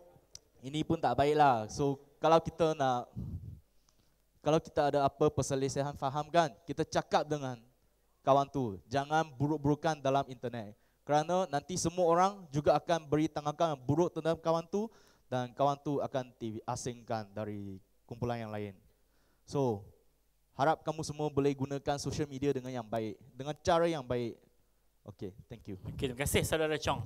ini pun tak baiklah. So kalau kita nak kalau kita ada apa perselisihan faham kan, kita cakap dengan kawan tu. Jangan buruk-burukan dalam internet. Kerana nanti semua orang juga akan beri tanggapan yang buruk tentang kawan tu dan kawan tu akan diasingkan dari kumpulan yang lain. So, harap kamu semua boleh gunakan social media dengan yang baik, dengan cara yang baik. Okay, thank you. Okay, terima kasih saudara Chong.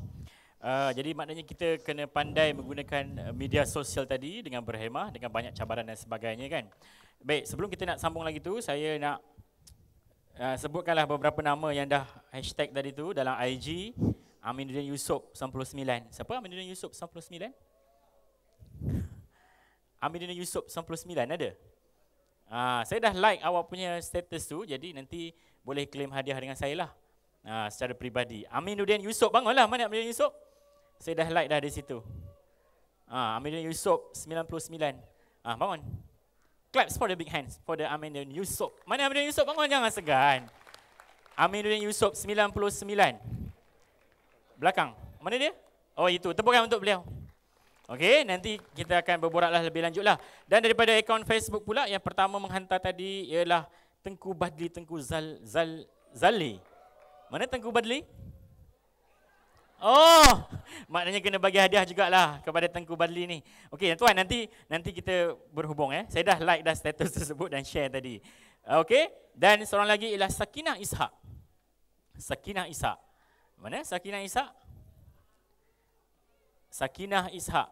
Uh, jadi maknanya kita kena pandai menggunakan eh, media sosial tadi dengan berhemah, dengan banyak cabaran dan sebagainya kan. Baik, sebelum kita nak sambung lagi tu, saya nak uh, sebutkanlah beberapa nama yang dah hashtag tadi tu dalam IG. Aminuddin Yusof 99. Siapa Aminuddin Yusof 99? Aminuddin Yusof 99 ada? Uh, saya dah like awak punya status tu, jadi nanti boleh claim hadiah dengan saya lah. Uh, secara pribadi. Aminuddin Yusof bangunlah. Mana Aminuddin Yusof? Saya dah like dah di situ. Ha, Aminul Yusof 99. Ah, ha, bangun. Claps for the big hands for the Aminul Yusof. Mana Aminul Yusof? Bangun jangan segan. Aminul Yusof 99. Belakang. Mana dia? Oh itu, tepukan untuk beliau. Okey, nanti kita akan berboraklah lebih lanjutlah. Dan daripada akaun Facebook pula yang pertama menghantar tadi ialah Tengku Badli Tengku Zal Zal Zali. Mana Tengku Badli? Oh, maknanya kena bagi hadiah juga lah kepada Tengku Badli ni. Okey, tuan nanti nanti kita berhubung eh. Saya dah like dah status tersebut dan share tadi. Okey, dan seorang lagi ialah Sakinah Ishak. Sakinah Ishak. Mana Sakinah Ishak? Sakinah Ishak.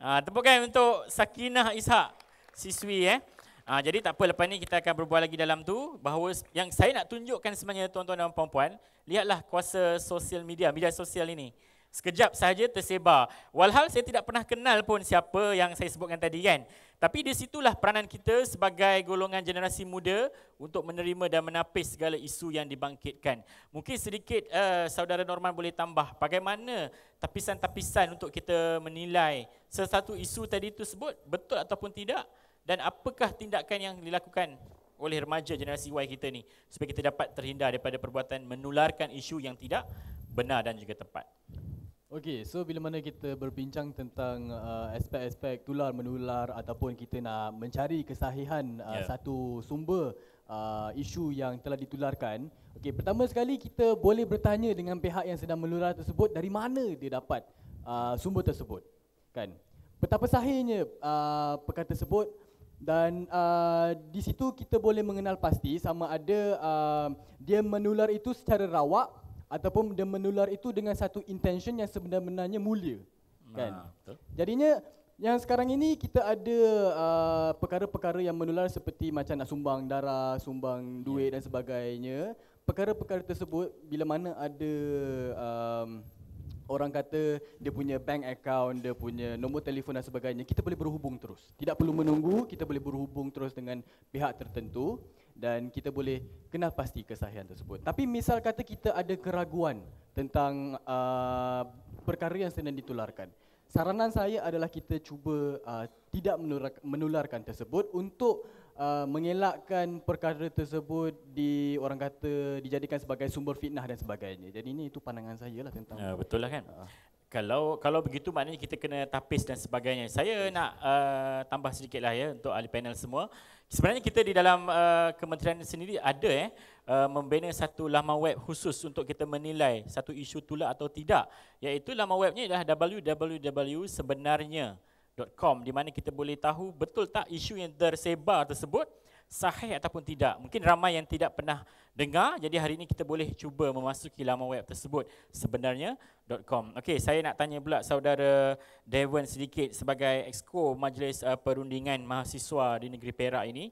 Ah, tepukan untuk Sakinah Ishak. Siswi eh. Ha, jadi tak apa, lepas ni kita akan berbual lagi dalam tu bahawa yang saya nak tunjukkan sebenarnya tuan-tuan dan puan-puan, lihatlah kuasa sosial media, media sosial ini. Sekejap saja tersebar. Walhal saya tidak pernah kenal pun siapa yang saya sebutkan tadi kan. Tapi di situlah peranan kita sebagai golongan generasi muda untuk menerima dan menapis segala isu yang dibangkitkan. Mungkin sedikit uh, saudara Norman boleh tambah bagaimana tapisan-tapisan untuk kita menilai sesuatu isu tadi itu sebut betul ataupun tidak dan apakah tindakan yang dilakukan oleh remaja generasi Y kita ni supaya kita dapat terhindar daripada perbuatan menularkan isu yang tidak benar dan juga tepat. Okey, so bila mana kita berbincang tentang uh, aspek-aspek tular menular ataupun kita nak mencari kesahihan uh, yeah. satu sumber uh, isu yang telah ditularkan, okey, pertama sekali kita boleh bertanya dengan pihak yang sedang menular tersebut dari mana dia dapat uh, sumber tersebut. Kan? Betapa sahihnya uh, perkataan tersebut dan uh, di situ kita boleh mengenal pasti sama ada uh, dia menular itu secara rawak ataupun dia menular itu dengan satu intention yang sebenarnya mulia nah, kan ah, betul. jadinya yang sekarang ini kita ada uh, perkara-perkara yang menular seperti macam nak sumbang darah, sumbang duit yeah. dan sebagainya. Perkara-perkara tersebut bila mana ada um, orang kata dia punya bank account, dia punya nombor telefon dan sebagainya, kita boleh berhubung terus. Tidak perlu menunggu, kita boleh berhubung terus dengan pihak tertentu dan kita boleh kenal pasti kesahihan tersebut. Tapi misal kata kita ada keraguan tentang uh, perkara yang sedang ditularkan. Saranan saya adalah kita cuba uh, tidak menularkan tersebut untuk uh, mengelakkan perkara tersebut di orang kata dijadikan sebagai sumber fitnah dan sebagainya. Jadi ini itu pandangan saya lah tentang. Ya, betul lah kan. Uh. Kalau kalau begitu maknanya kita kena tapis dan sebagainya. Saya yes. nak uh, tambah sedikit lah ya untuk ahli panel semua. Sebenarnya kita di dalam uh, kementerian sendiri ada eh Uh, membina satu laman web khusus untuk kita menilai satu isu tular atau tidak iaitu laman webnya adalah www sebenarnya com di mana kita boleh tahu betul tak isu yang tersebar tersebut sahih ataupun tidak. Mungkin ramai yang tidak pernah dengar, jadi hari ini kita boleh cuba memasuki laman web tersebut sebenarnya .com. okay saya nak tanya pula saudara Devon sedikit sebagai exco Majlis uh, Perundingan Mahasiswa di Negeri Perak ini.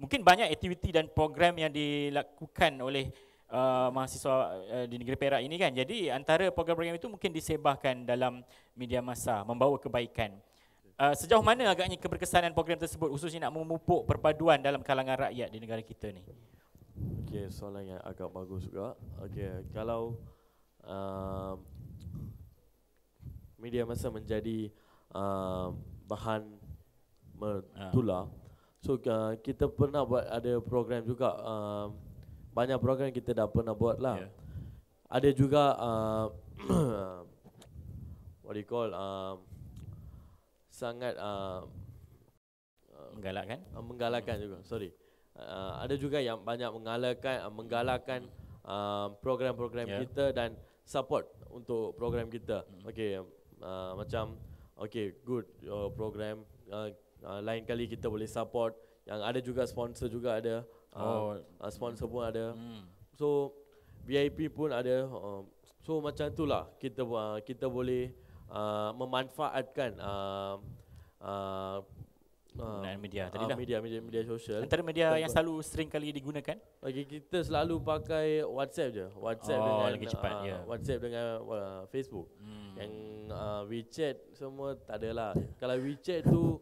Mungkin banyak aktiviti dan program yang dilakukan oleh Uh, mahasiswa uh, di negeri Perak ini kan. Jadi antara program-program itu mungkin disebarkan dalam media masa membawa kebaikan uh, sejauh mana agaknya keberkesanan program tersebut khususnya nak memupuk perpaduan dalam kalangan rakyat di negara kita ni? Okey, soalan yang agak bagus juga. Okey, kalau uh, media masa menjadi uh, bahan ah. mertula, uh. so uh, kita pernah buat ada program juga uh, banyak program kita dah pernah buat lah. Yeah. Ada juga uh, what do you call uh, sangat uh, menggalakkan uh, menggalakkan juga sorry uh, ada juga yang banyak menggalakkan uh, menggalakkan uh, program-program yeah. kita dan support untuk program kita hmm. okey uh, macam okey good your program uh, uh, lain kali kita boleh support yang ada juga sponsor juga ada uh, oh. uh, sponsor pun ada mm. so VIP pun ada uh, so macam itulah kita uh, kita boleh uh, memanfaatkan uh, uh, Uh, media uh, tadi lah. Media, media, media sosial. Antara media Tentu. yang selalu sering kali digunakan? Okay, kita selalu pakai WhatsApp je. WhatsApp oh, dengan, cepat, uh, yeah. WhatsApp dengan uh, Facebook. Hmm. Yang uh, WeChat semua tak adalah. Kalau WeChat tu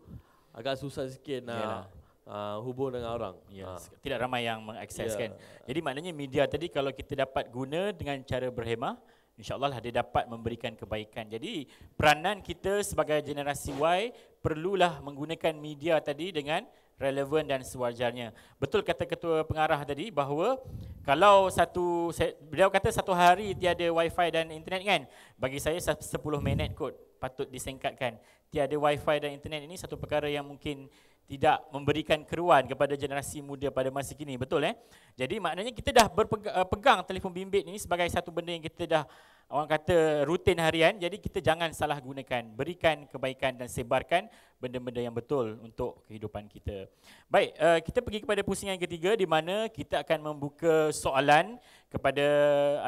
agak susah sikit nak yeah. uh, hubung dengan orang. Yes. Ya, uh. Ah. Tidak ramai yang mengakseskan ya. yeah. Jadi maknanya media tadi kalau kita dapat guna dengan cara berhemah, InsyaAllah lah dia dapat memberikan kebaikan. Jadi peranan kita sebagai generasi Y perlulah menggunakan media tadi dengan relevan dan sewajarnya. Betul kata ketua pengarah tadi bahawa kalau satu, beliau kata satu hari tiada wifi dan internet kan, bagi saya 10 minit kot patut disingkatkan. Tiada wifi dan internet ini satu perkara yang mungkin tidak memberikan keruan kepada generasi muda pada masa kini betul eh jadi maknanya kita dah berpegang eh, telefon bimbit ini sebagai satu benda yang kita dah orang kata rutin harian jadi kita jangan salah gunakan berikan kebaikan dan sebarkan benda-benda yang betul untuk kehidupan kita baik eh, kita pergi kepada pusingan ketiga di mana kita akan membuka soalan kepada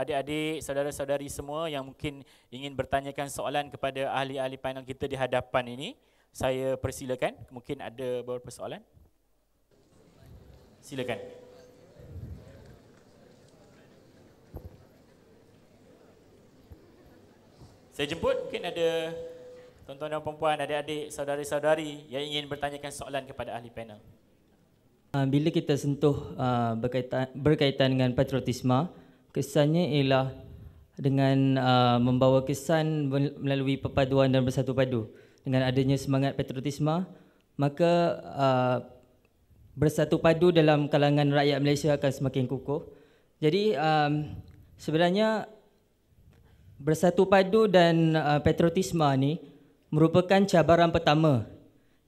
adik-adik saudara-saudari semua yang mungkin ingin bertanyakan soalan kepada ahli-ahli panel kita di hadapan ini saya persilakan mungkin ada beberapa soalan silakan saya jemput mungkin ada tontonan tuan dan adik-adik saudari-saudari yang ingin bertanyakan soalan kepada ahli panel ah, bila kita sentuh ah, berkaitan berkaitan dengan patriotisma, kesannya ialah dengan ah, membawa kesan melalui perpaduan dan bersatu padu dengan adanya semangat patriotisme maka uh, bersatu padu dalam kalangan rakyat Malaysia akan semakin kukuh. Jadi um, sebenarnya bersatu padu dan uh, patriotisme ni merupakan cabaran pertama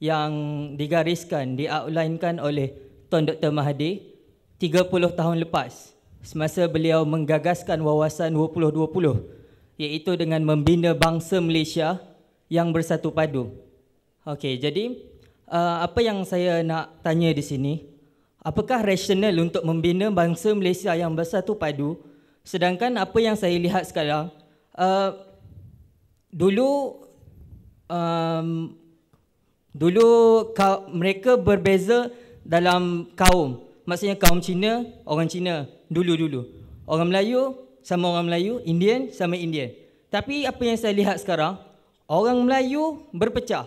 yang digariskan, diaulainkan oleh Tuan Dr. Mahathir 30 tahun lepas semasa beliau menggagaskan wawasan 2020 iaitu dengan membina bangsa Malaysia yang bersatu padu. Okey, jadi uh, apa yang saya nak tanya di sini, apakah rasional untuk membina bangsa Malaysia yang bersatu padu sedangkan apa yang saya lihat sekarang uh, dulu um, dulu mereka berbeza dalam kaum maksudnya kaum Cina orang Cina dulu-dulu orang Melayu sama orang Melayu Indian sama Indian tapi apa yang saya lihat sekarang Orang Melayu berpecah.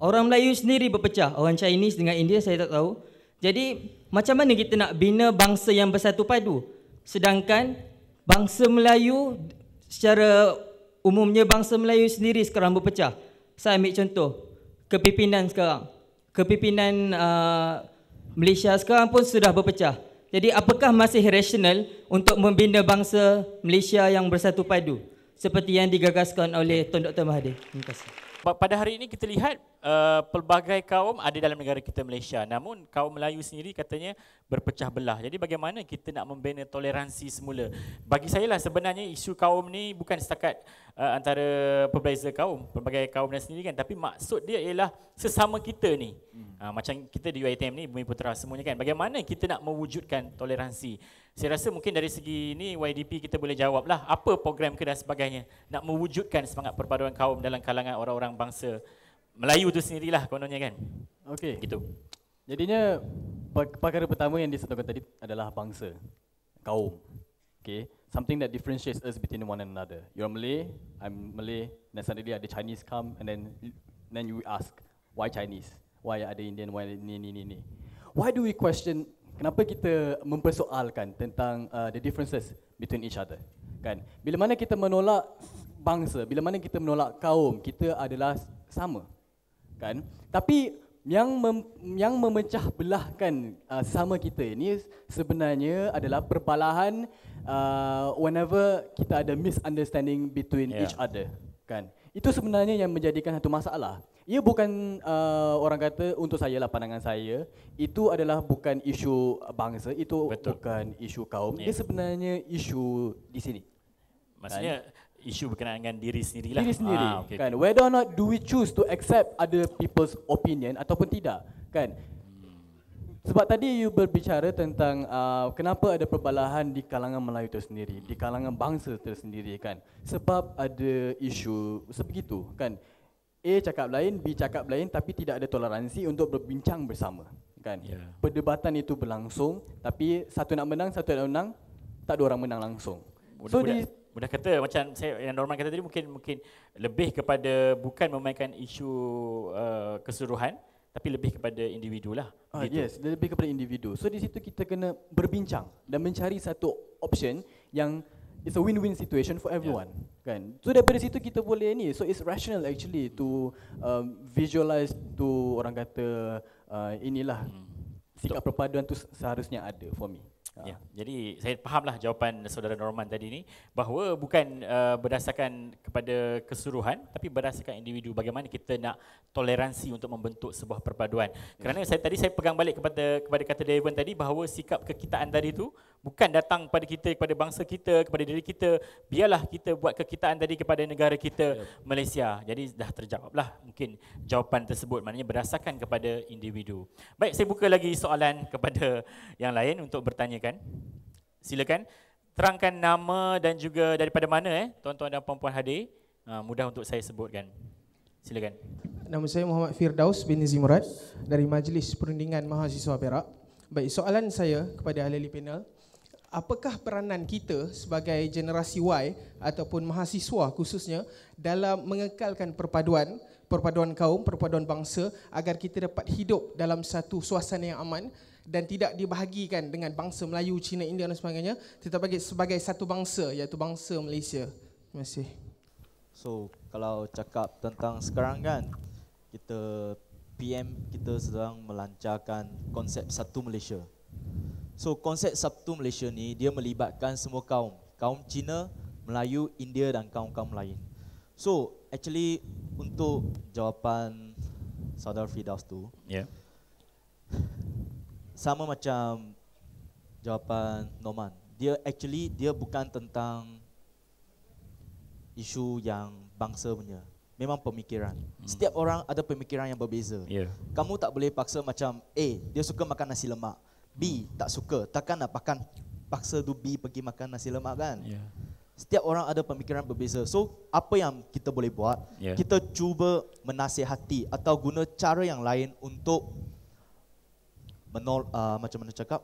Orang Melayu sendiri berpecah. Orang Chinese dengan India saya tak tahu. Jadi macam mana kita nak bina bangsa yang bersatu padu? Sedangkan bangsa Melayu secara umumnya bangsa Melayu sendiri sekarang berpecah. Saya ambil contoh kepimpinan sekarang. Kepimpinan uh, Malaysia sekarang pun sudah berpecah. Jadi apakah masih rasional untuk membina bangsa Malaysia yang bersatu padu? seperti yang digagaskan oleh Tuan Dr. Mahathir. Terima kasih. Pada hari ini kita lihat Eh, pelbagai kaum ada dalam negara kita Malaysia. Namun kaum Melayu sendiri katanya berpecah belah. Jadi bagaimana kita nak membina toleransi semula? Bagi saya lah sebenarnya isu kaum ni bukan setakat uh, antara perbeza kaum, pelbagai kaum dan sendiri kan, tapi maksud dia ialah sesama kita ni. Hmm. Uh, macam kita di UiTM ni Bumi Putera semuanya kan. Bagaimana kita nak mewujudkan toleransi? Saya rasa mungkin dari segi ni YDP kita boleh jawab lah apa program ke dan sebagainya nak mewujudkan semangat perpaduan kaum dalam kalangan orang-orang bangsa Melayu tu sendirilah kononnya kan. Okey. Gitu. Jadinya perkara pertama yang disebutkan tadi adalah bangsa. Kaum. Okey. Something that differentiates us between one and another. You're Malay, I'm Malay, and then suddenly ada Chinese come and then then you ask why Chinese? Why ada Indian? Why ni ni ni ni? Why do we question kenapa kita mempersoalkan tentang uh, the differences between each other? Kan? Bila mana kita menolak bangsa, bila mana kita menolak kaum, kita adalah sama kan tapi yang mem, yang memecah belahkan uh, sama kita ini sebenarnya adalah perbalahan uh, whenever kita ada misunderstanding between yeah. each other kan itu sebenarnya yang menjadikan satu masalah ia bukan uh, orang kata untuk saya lah pandangan saya itu adalah bukan isu bangsa itu Betul. bukan isu kaum yeah. ia ya. sebenarnya isu di sini maksudnya isu berkenaan dengan diri sendiri lah. Diri sendiri. Ah, okay. kan? Whether or not do we choose to accept other people's opinion ataupun tidak. kan? Hmm. Sebab tadi you berbicara tentang uh, kenapa ada perbalahan di kalangan Melayu tersendiri, di kalangan bangsa tersendiri kan. Sebab ada isu sebegitu kan. A cakap lain, B cakap lain tapi tidak ada toleransi untuk berbincang bersama kan. Yeah. Perdebatan itu berlangsung tapi satu nak menang, satu nak menang, tak ada orang menang langsung. Budak-budak. So di mudah kata macam saya yang Norman kata tadi mungkin mungkin lebih kepada bukan memainkan isu uh, keseluruhan tapi lebih kepada individu lah. Uh, yes, lebih kepada individu. So di situ kita kena berbincang dan mencari satu option yang it's a win-win situation for everyone. Yeah. Kan? So daripada situ kita boleh ni. So it's rational actually to um, visualize to orang kata uh, inilah hmm. sikap perpaduan tu seharusnya ada for me. Ya. ya. Jadi saya fahamlah jawapan saudara Norman tadi ni bahawa bukan uh, berdasarkan kepada keseluruhan tapi berdasarkan individu bagaimana kita nak toleransi untuk membentuk sebuah perpaduan. Ya. Kerana saya tadi saya pegang balik kepada kepada kata Devon tadi bahawa sikap kekitaan tadi tu bukan datang pada kita kepada bangsa kita kepada diri kita biarlah kita buat kekitaan tadi kepada negara kita ya. Malaysia. Jadi dah terjawablah mungkin jawapan tersebut maknanya berdasarkan kepada individu. Baik saya buka lagi soalan kepada yang lain untuk bertanya silakan. Silakan terangkan nama dan juga daripada mana eh tuan-tuan dan puan-puan hadir. Uh, mudah untuk saya sebutkan. Silakan. Nama saya Muhammad Firdaus bin Zimurat dari Majlis Perundingan Mahasiswa Perak. Baik, soalan saya kepada ahli panel, apakah peranan kita sebagai generasi Y ataupun mahasiswa khususnya dalam mengekalkan perpaduan perpaduan kaum, perpaduan bangsa agar kita dapat hidup dalam satu suasana yang aman dan tidak dibahagikan dengan bangsa Melayu, Cina, India dan sebagainya tetapi sebagai satu bangsa iaitu bangsa Malaysia. Terima kasih. So, kalau cakap tentang sekarang kan kita PM kita sedang melancarkan konsep Satu Malaysia. So, konsep Satu Malaysia ni dia melibatkan semua kaum, kaum Cina, Melayu, India dan kaum-kaum lain. So, actually untuk jawapan Saudara Fidaus tu, yeah sama macam jawapan Norman. Dia actually dia bukan tentang isu yang bangsa punya. Memang pemikiran. Hmm. Setiap orang ada pemikiran yang berbeza. Yeah. Kamu tak boleh paksa macam A, dia suka makan nasi lemak. B, tak suka. Takkan nak pakan paksa tu B pergi makan nasi lemak kan? Yeah. Setiap orang ada pemikiran berbeza. So, apa yang kita boleh buat? Yeah. Kita cuba menasihati atau guna cara yang lain untuk menol uh, macam mana cakap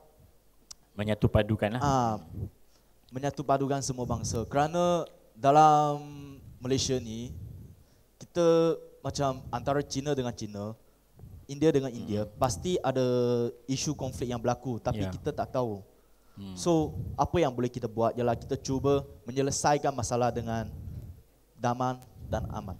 menyatu padukan lah. Uh, menyatu padukan semua bangsa. Kerana dalam Malaysia ni kita macam antara Cina dengan Cina, India dengan India, hmm. pasti ada isu konflik yang berlaku tapi yeah. kita tak tahu. Hmm. So, apa yang boleh kita buat ialah kita cuba menyelesaikan masalah dengan damai dan aman.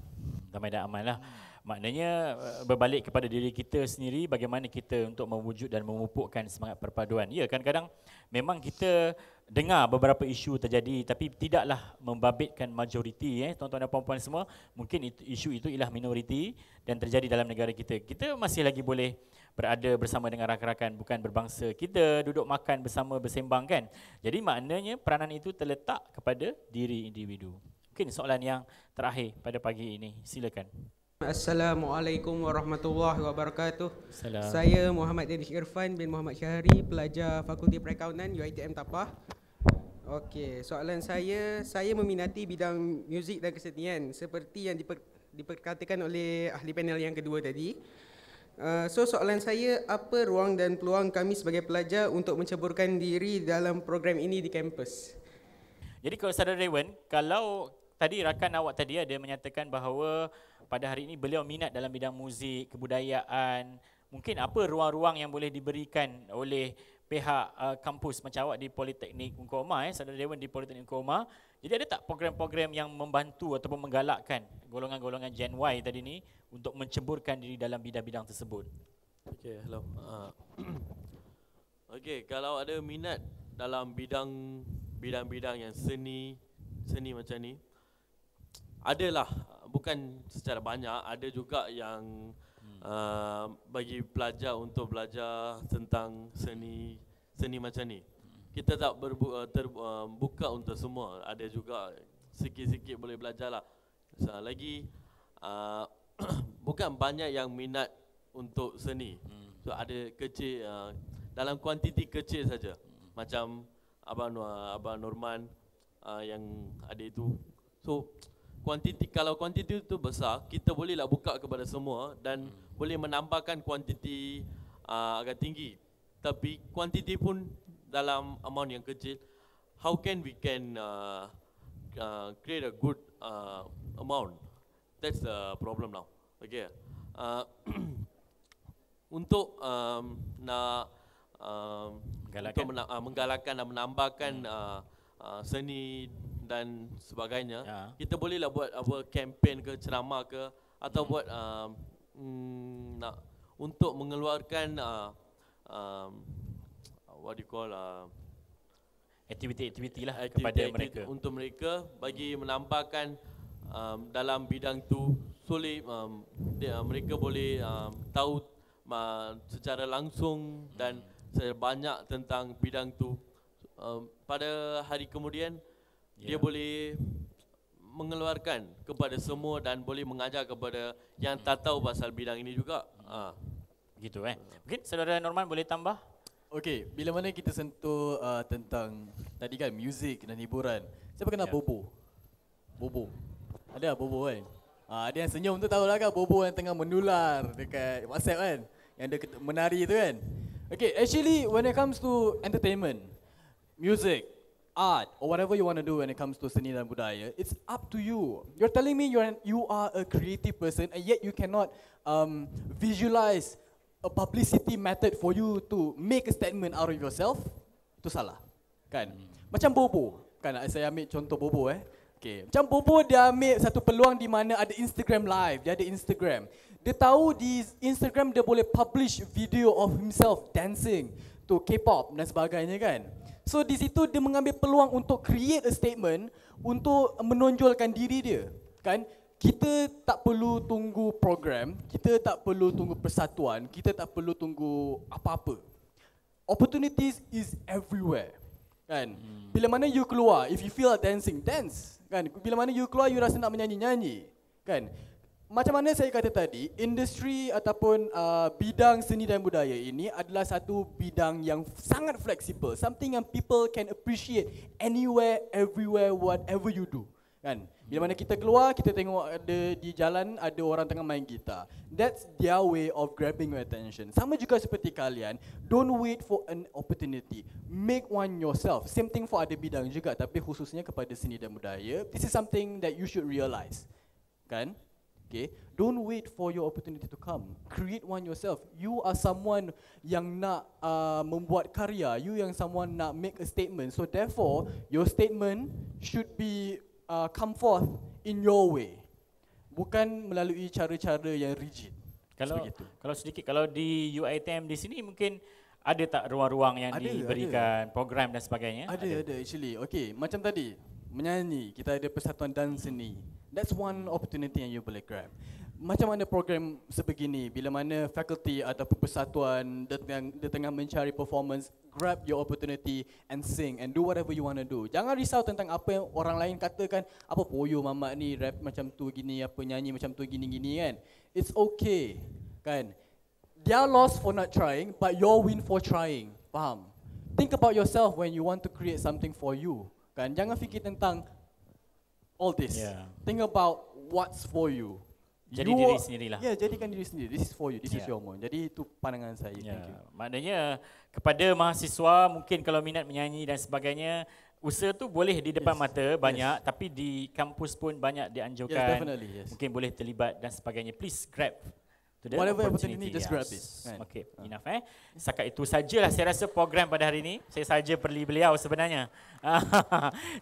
Damai dan aman lah. Hmm. Maknanya eh, berbalik kepada diri kita sendiri bagaimana kita untuk mewujud dan memupukkan semangat perpaduan. Ya, kadang-kadang memang kita dengar beberapa isu terjadi tapi tidaklah membabitkan majoriti eh tuan-tuan dan puan-puan semua. Mungkin isu itu ialah minoriti dan terjadi dalam negara kita. Kita masih lagi boleh berada bersama dengan rakan-rakan bukan berbangsa kita duduk makan bersama bersembang kan. Jadi maknanya peranan itu terletak kepada diri individu. Mungkin soalan yang terakhir pada pagi ini. Silakan. Assalamualaikum warahmatullahi wabarakatuh. Salam. Saya Muhammad Danish Irfan bin Muhammad Syahri, pelajar Fakulti Perakaunan UiTM Tapah. Okey, soalan saya, saya meminati bidang muzik dan kesenian seperti yang diper, diperkatakan oleh ahli panel yang kedua tadi. Uh, so soalan saya, apa ruang dan peluang kami sebagai pelajar untuk menceburkan diri dalam program ini di kampus? Jadi kalau saudara Raymond, kalau tadi rakan awak tadi ada menyatakan bahawa pada hari ini beliau minat dalam bidang muzik, kebudayaan, mungkin apa ruang-ruang yang boleh diberikan oleh pihak uh, kampus macam awak di Politeknik Ungkoma eh, Saudara Dewan di Politeknik Ungkoma. Jadi ada tak program-program yang membantu ataupun menggalakkan golongan-golongan Gen Y tadi ni untuk menceburkan diri dalam bidang-bidang tersebut? Okay, hello. Uh, Okey, kalau ada minat dalam bidang bidang-bidang yang seni, seni macam ni, adalah bukan secara banyak ada juga yang hmm. uh, bagi pelajar untuk belajar tentang seni seni macam ni hmm. kita tak berbu- terbuka uh, uh untuk semua ada juga sikit-sikit boleh belajar lah so, lagi uh, bukan banyak yang minat untuk seni hmm. so ada kecil uh, dalam kuantiti kecil saja macam abang uh, abang Norman uh, yang ada itu so kuantiti kalau kuantiti itu besar kita bolehlah buka kepada semua dan hmm. boleh menambahkan kuantiti uh, agak tinggi tapi kuantiti pun dalam amount yang kecil how can we can uh, uh, create a good uh, amount that's the problem now okay uh, untuk um, nak um, menggalakkan. untuk menggalakkan dan menambahkan hmm. uh, uh, seni dan sebagainya ya. kita bolehlah buat apa kempen ke ceramah ke atau hmm. buat uh, mm, nak untuk mengeluarkan uh, um, what do you call uh, um, aktiviti-aktiviti lah activity, kepada activity mereka untuk mereka bagi hmm. menambahkan um, dalam bidang tu sulit um, dia, mereka boleh um, tahu um, secara langsung dan hmm. sebanyak tentang bidang tu um, pada hari kemudian dia boleh mengeluarkan kepada semua dan boleh mengajar kepada yang mm. tak tahu pasal bidang ini juga. Ha. Gitu eh. Mungkin saudara Norman boleh tambah? Okey, bila mana kita sentuh uh, tentang tadi kan muzik dan hiburan. Siapa kenal yeah. Bobo? Bobo. Ada Bobo kan? Uh, ada yang senyum tu tahulah kan Bobo yang tengah menular dekat WhatsApp kan? Yang dia menari tu kan? Okey, actually when it comes to entertainment, music, art or whatever you want to do when it comes to seni dan budaya, it's up to you. You're telling me you're an, you are a creative person and yet you cannot um, visualize a publicity method for you to make a statement out of yourself. Itu salah. Kan? Hmm. Macam Bobo. Kan ah, saya ambil contoh Bobo eh. Okay. Macam Bobo dia ambil satu peluang di mana ada Instagram live. Dia ada Instagram. Dia tahu di Instagram dia boleh publish video of himself dancing to K-pop dan sebagainya kan. So di situ dia mengambil peluang untuk create a statement untuk menonjolkan diri dia. Kan? Kita tak perlu tunggu program, kita tak perlu tunggu persatuan, kita tak perlu tunggu apa-apa. Opportunities is everywhere. Kan? Hmm. Bila mana you keluar, if you feel like dancing, dance. Kan? Bila mana you keluar, you rasa nak menyanyi, nyanyi. Kan? macam mana saya kata tadi, industri ataupun uh, bidang seni dan budaya ini adalah satu bidang yang sangat fleksibel, something yang people can appreciate anywhere, everywhere, whatever you do. Kan? Bila mana kita keluar, kita tengok ada di jalan ada orang tengah main gitar. That's their way of grabbing your attention. Sama juga seperti kalian, don't wait for an opportunity. Make one yourself. Same thing for other bidang juga tapi khususnya kepada seni dan budaya. This is something that you should realise. Kan? Okay, don't wait for your opportunity to come. Create one yourself. You are someone yang nak uh, membuat karya. You yang someone nak make a statement. So therefore, your statement should be uh, come forth in your way, bukan melalui cara-cara yang rigid. Kalau Sebegitu. kalau sedikit kalau di UITM di sini mungkin ada tak ruang-ruang yang ada, diberikan ada. program dan sebagainya? Ada, ada ada actually. Okay, macam tadi menyanyi kita ada persatuan dan seni. That's one opportunity yang you boleh grab. Macam mana program sebegini, bila mana faculty atau persatuan dia tengah, tengah mencari performance, grab your opportunity and sing and do whatever you want to do. Jangan risau tentang apa yang orang lain katakan, apa poyo mamak ni, rap macam tu gini, apa nyanyi macam tu gini-gini kan. It's okay, kan. They are lost for not trying, but you win for trying. Faham? Think about yourself when you want to create something for you. Kan? Jangan fikir tentang all this. Yeah. Think about what's for you. Jadi you, diri sendirilah. Ya, yeah, jadikan diri sendiri. This is for you. This yeah. is your moment. Jadi itu pandangan saya. Yeah. Maknanya kepada mahasiswa mungkin kalau minat menyanyi dan sebagainya, usaha tu boleh di depan yes. mata banyak yes. tapi di kampus pun banyak dianjurkan. Yes, Yes. Mungkin boleh terlibat dan sebagainya. Please grab to Whatever opportunity. opportunity just grab it. Man. Okay, uh. enough eh. Setakat itu sajalah saya rasa program pada hari ini. Saya saja perli beliau sebenarnya.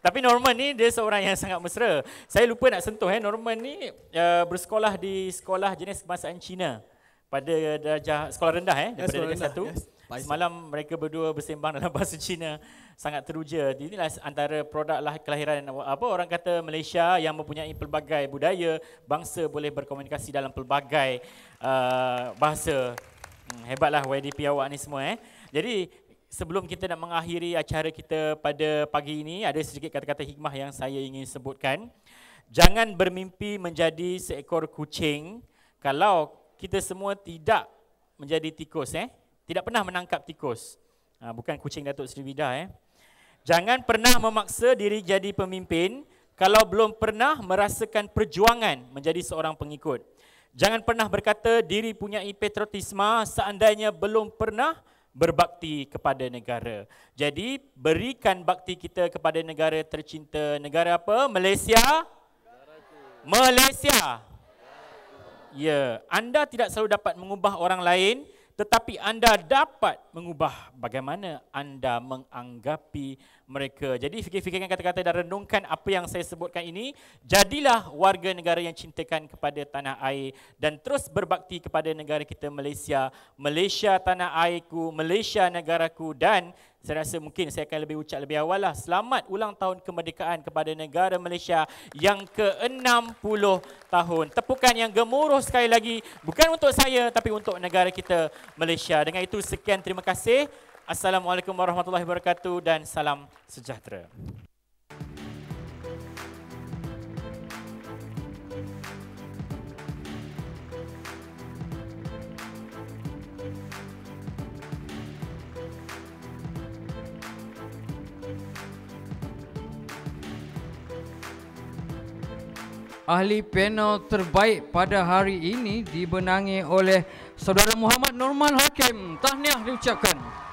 Tapi Norman ni dia seorang yang sangat mesra. Saya lupa nak sentuh eh. Norman ni uh, bersekolah di sekolah jenis kebangsaan Cina. Pada darjah sekolah rendah eh. eh daripada yes, darjah 1. Yes. Semalam mereka berdua bersembang dalam bahasa Cina sangat teruja. Inilah antara produk lah kelahiran apa orang kata Malaysia yang mempunyai pelbagai budaya, bangsa boleh berkomunikasi dalam pelbagai Uh, bahasa. Hmm, hebatlah YDP awak ni semua eh. Jadi sebelum kita nak mengakhiri acara kita pada pagi ini, ada sedikit kata-kata hikmah yang saya ingin sebutkan. Jangan bermimpi menjadi seekor kucing kalau kita semua tidak menjadi tikus eh. Tidak pernah menangkap tikus. Ah, bukan kucing Datuk Sri Vida eh. Jangan pernah memaksa diri jadi pemimpin kalau belum pernah merasakan perjuangan menjadi seorang pengikut. Jangan pernah berkata diri punya patriotisme seandainya belum pernah berbakti kepada negara. Jadi berikan bakti kita kepada negara tercinta. Negara apa? Malaysia. Malaysia. Ya, anda tidak selalu dapat mengubah orang lain tetapi anda dapat mengubah bagaimana anda menganggapi mereka. Jadi fikir-fikirkan kata-kata dan renungkan apa yang saya sebutkan ini. Jadilah warga negara yang cintakan kepada tanah air dan terus berbakti kepada negara kita Malaysia. Malaysia tanah airku, Malaysia negaraku dan saya rasa mungkin saya akan lebih ucap lebih awal lah. Selamat ulang tahun kemerdekaan kepada negara Malaysia yang ke-60 tahun. Tepukan yang gemuruh sekali lagi. Bukan untuk saya tapi untuk negara kita Malaysia. Dengan itu sekian terima kasih. Assalamualaikum warahmatullahi wabarakatuh dan salam sejahtera. ahli panel terbaik pada hari ini dibenangi oleh saudara Muhammad Norman Hakim. Tahniah diucapkan.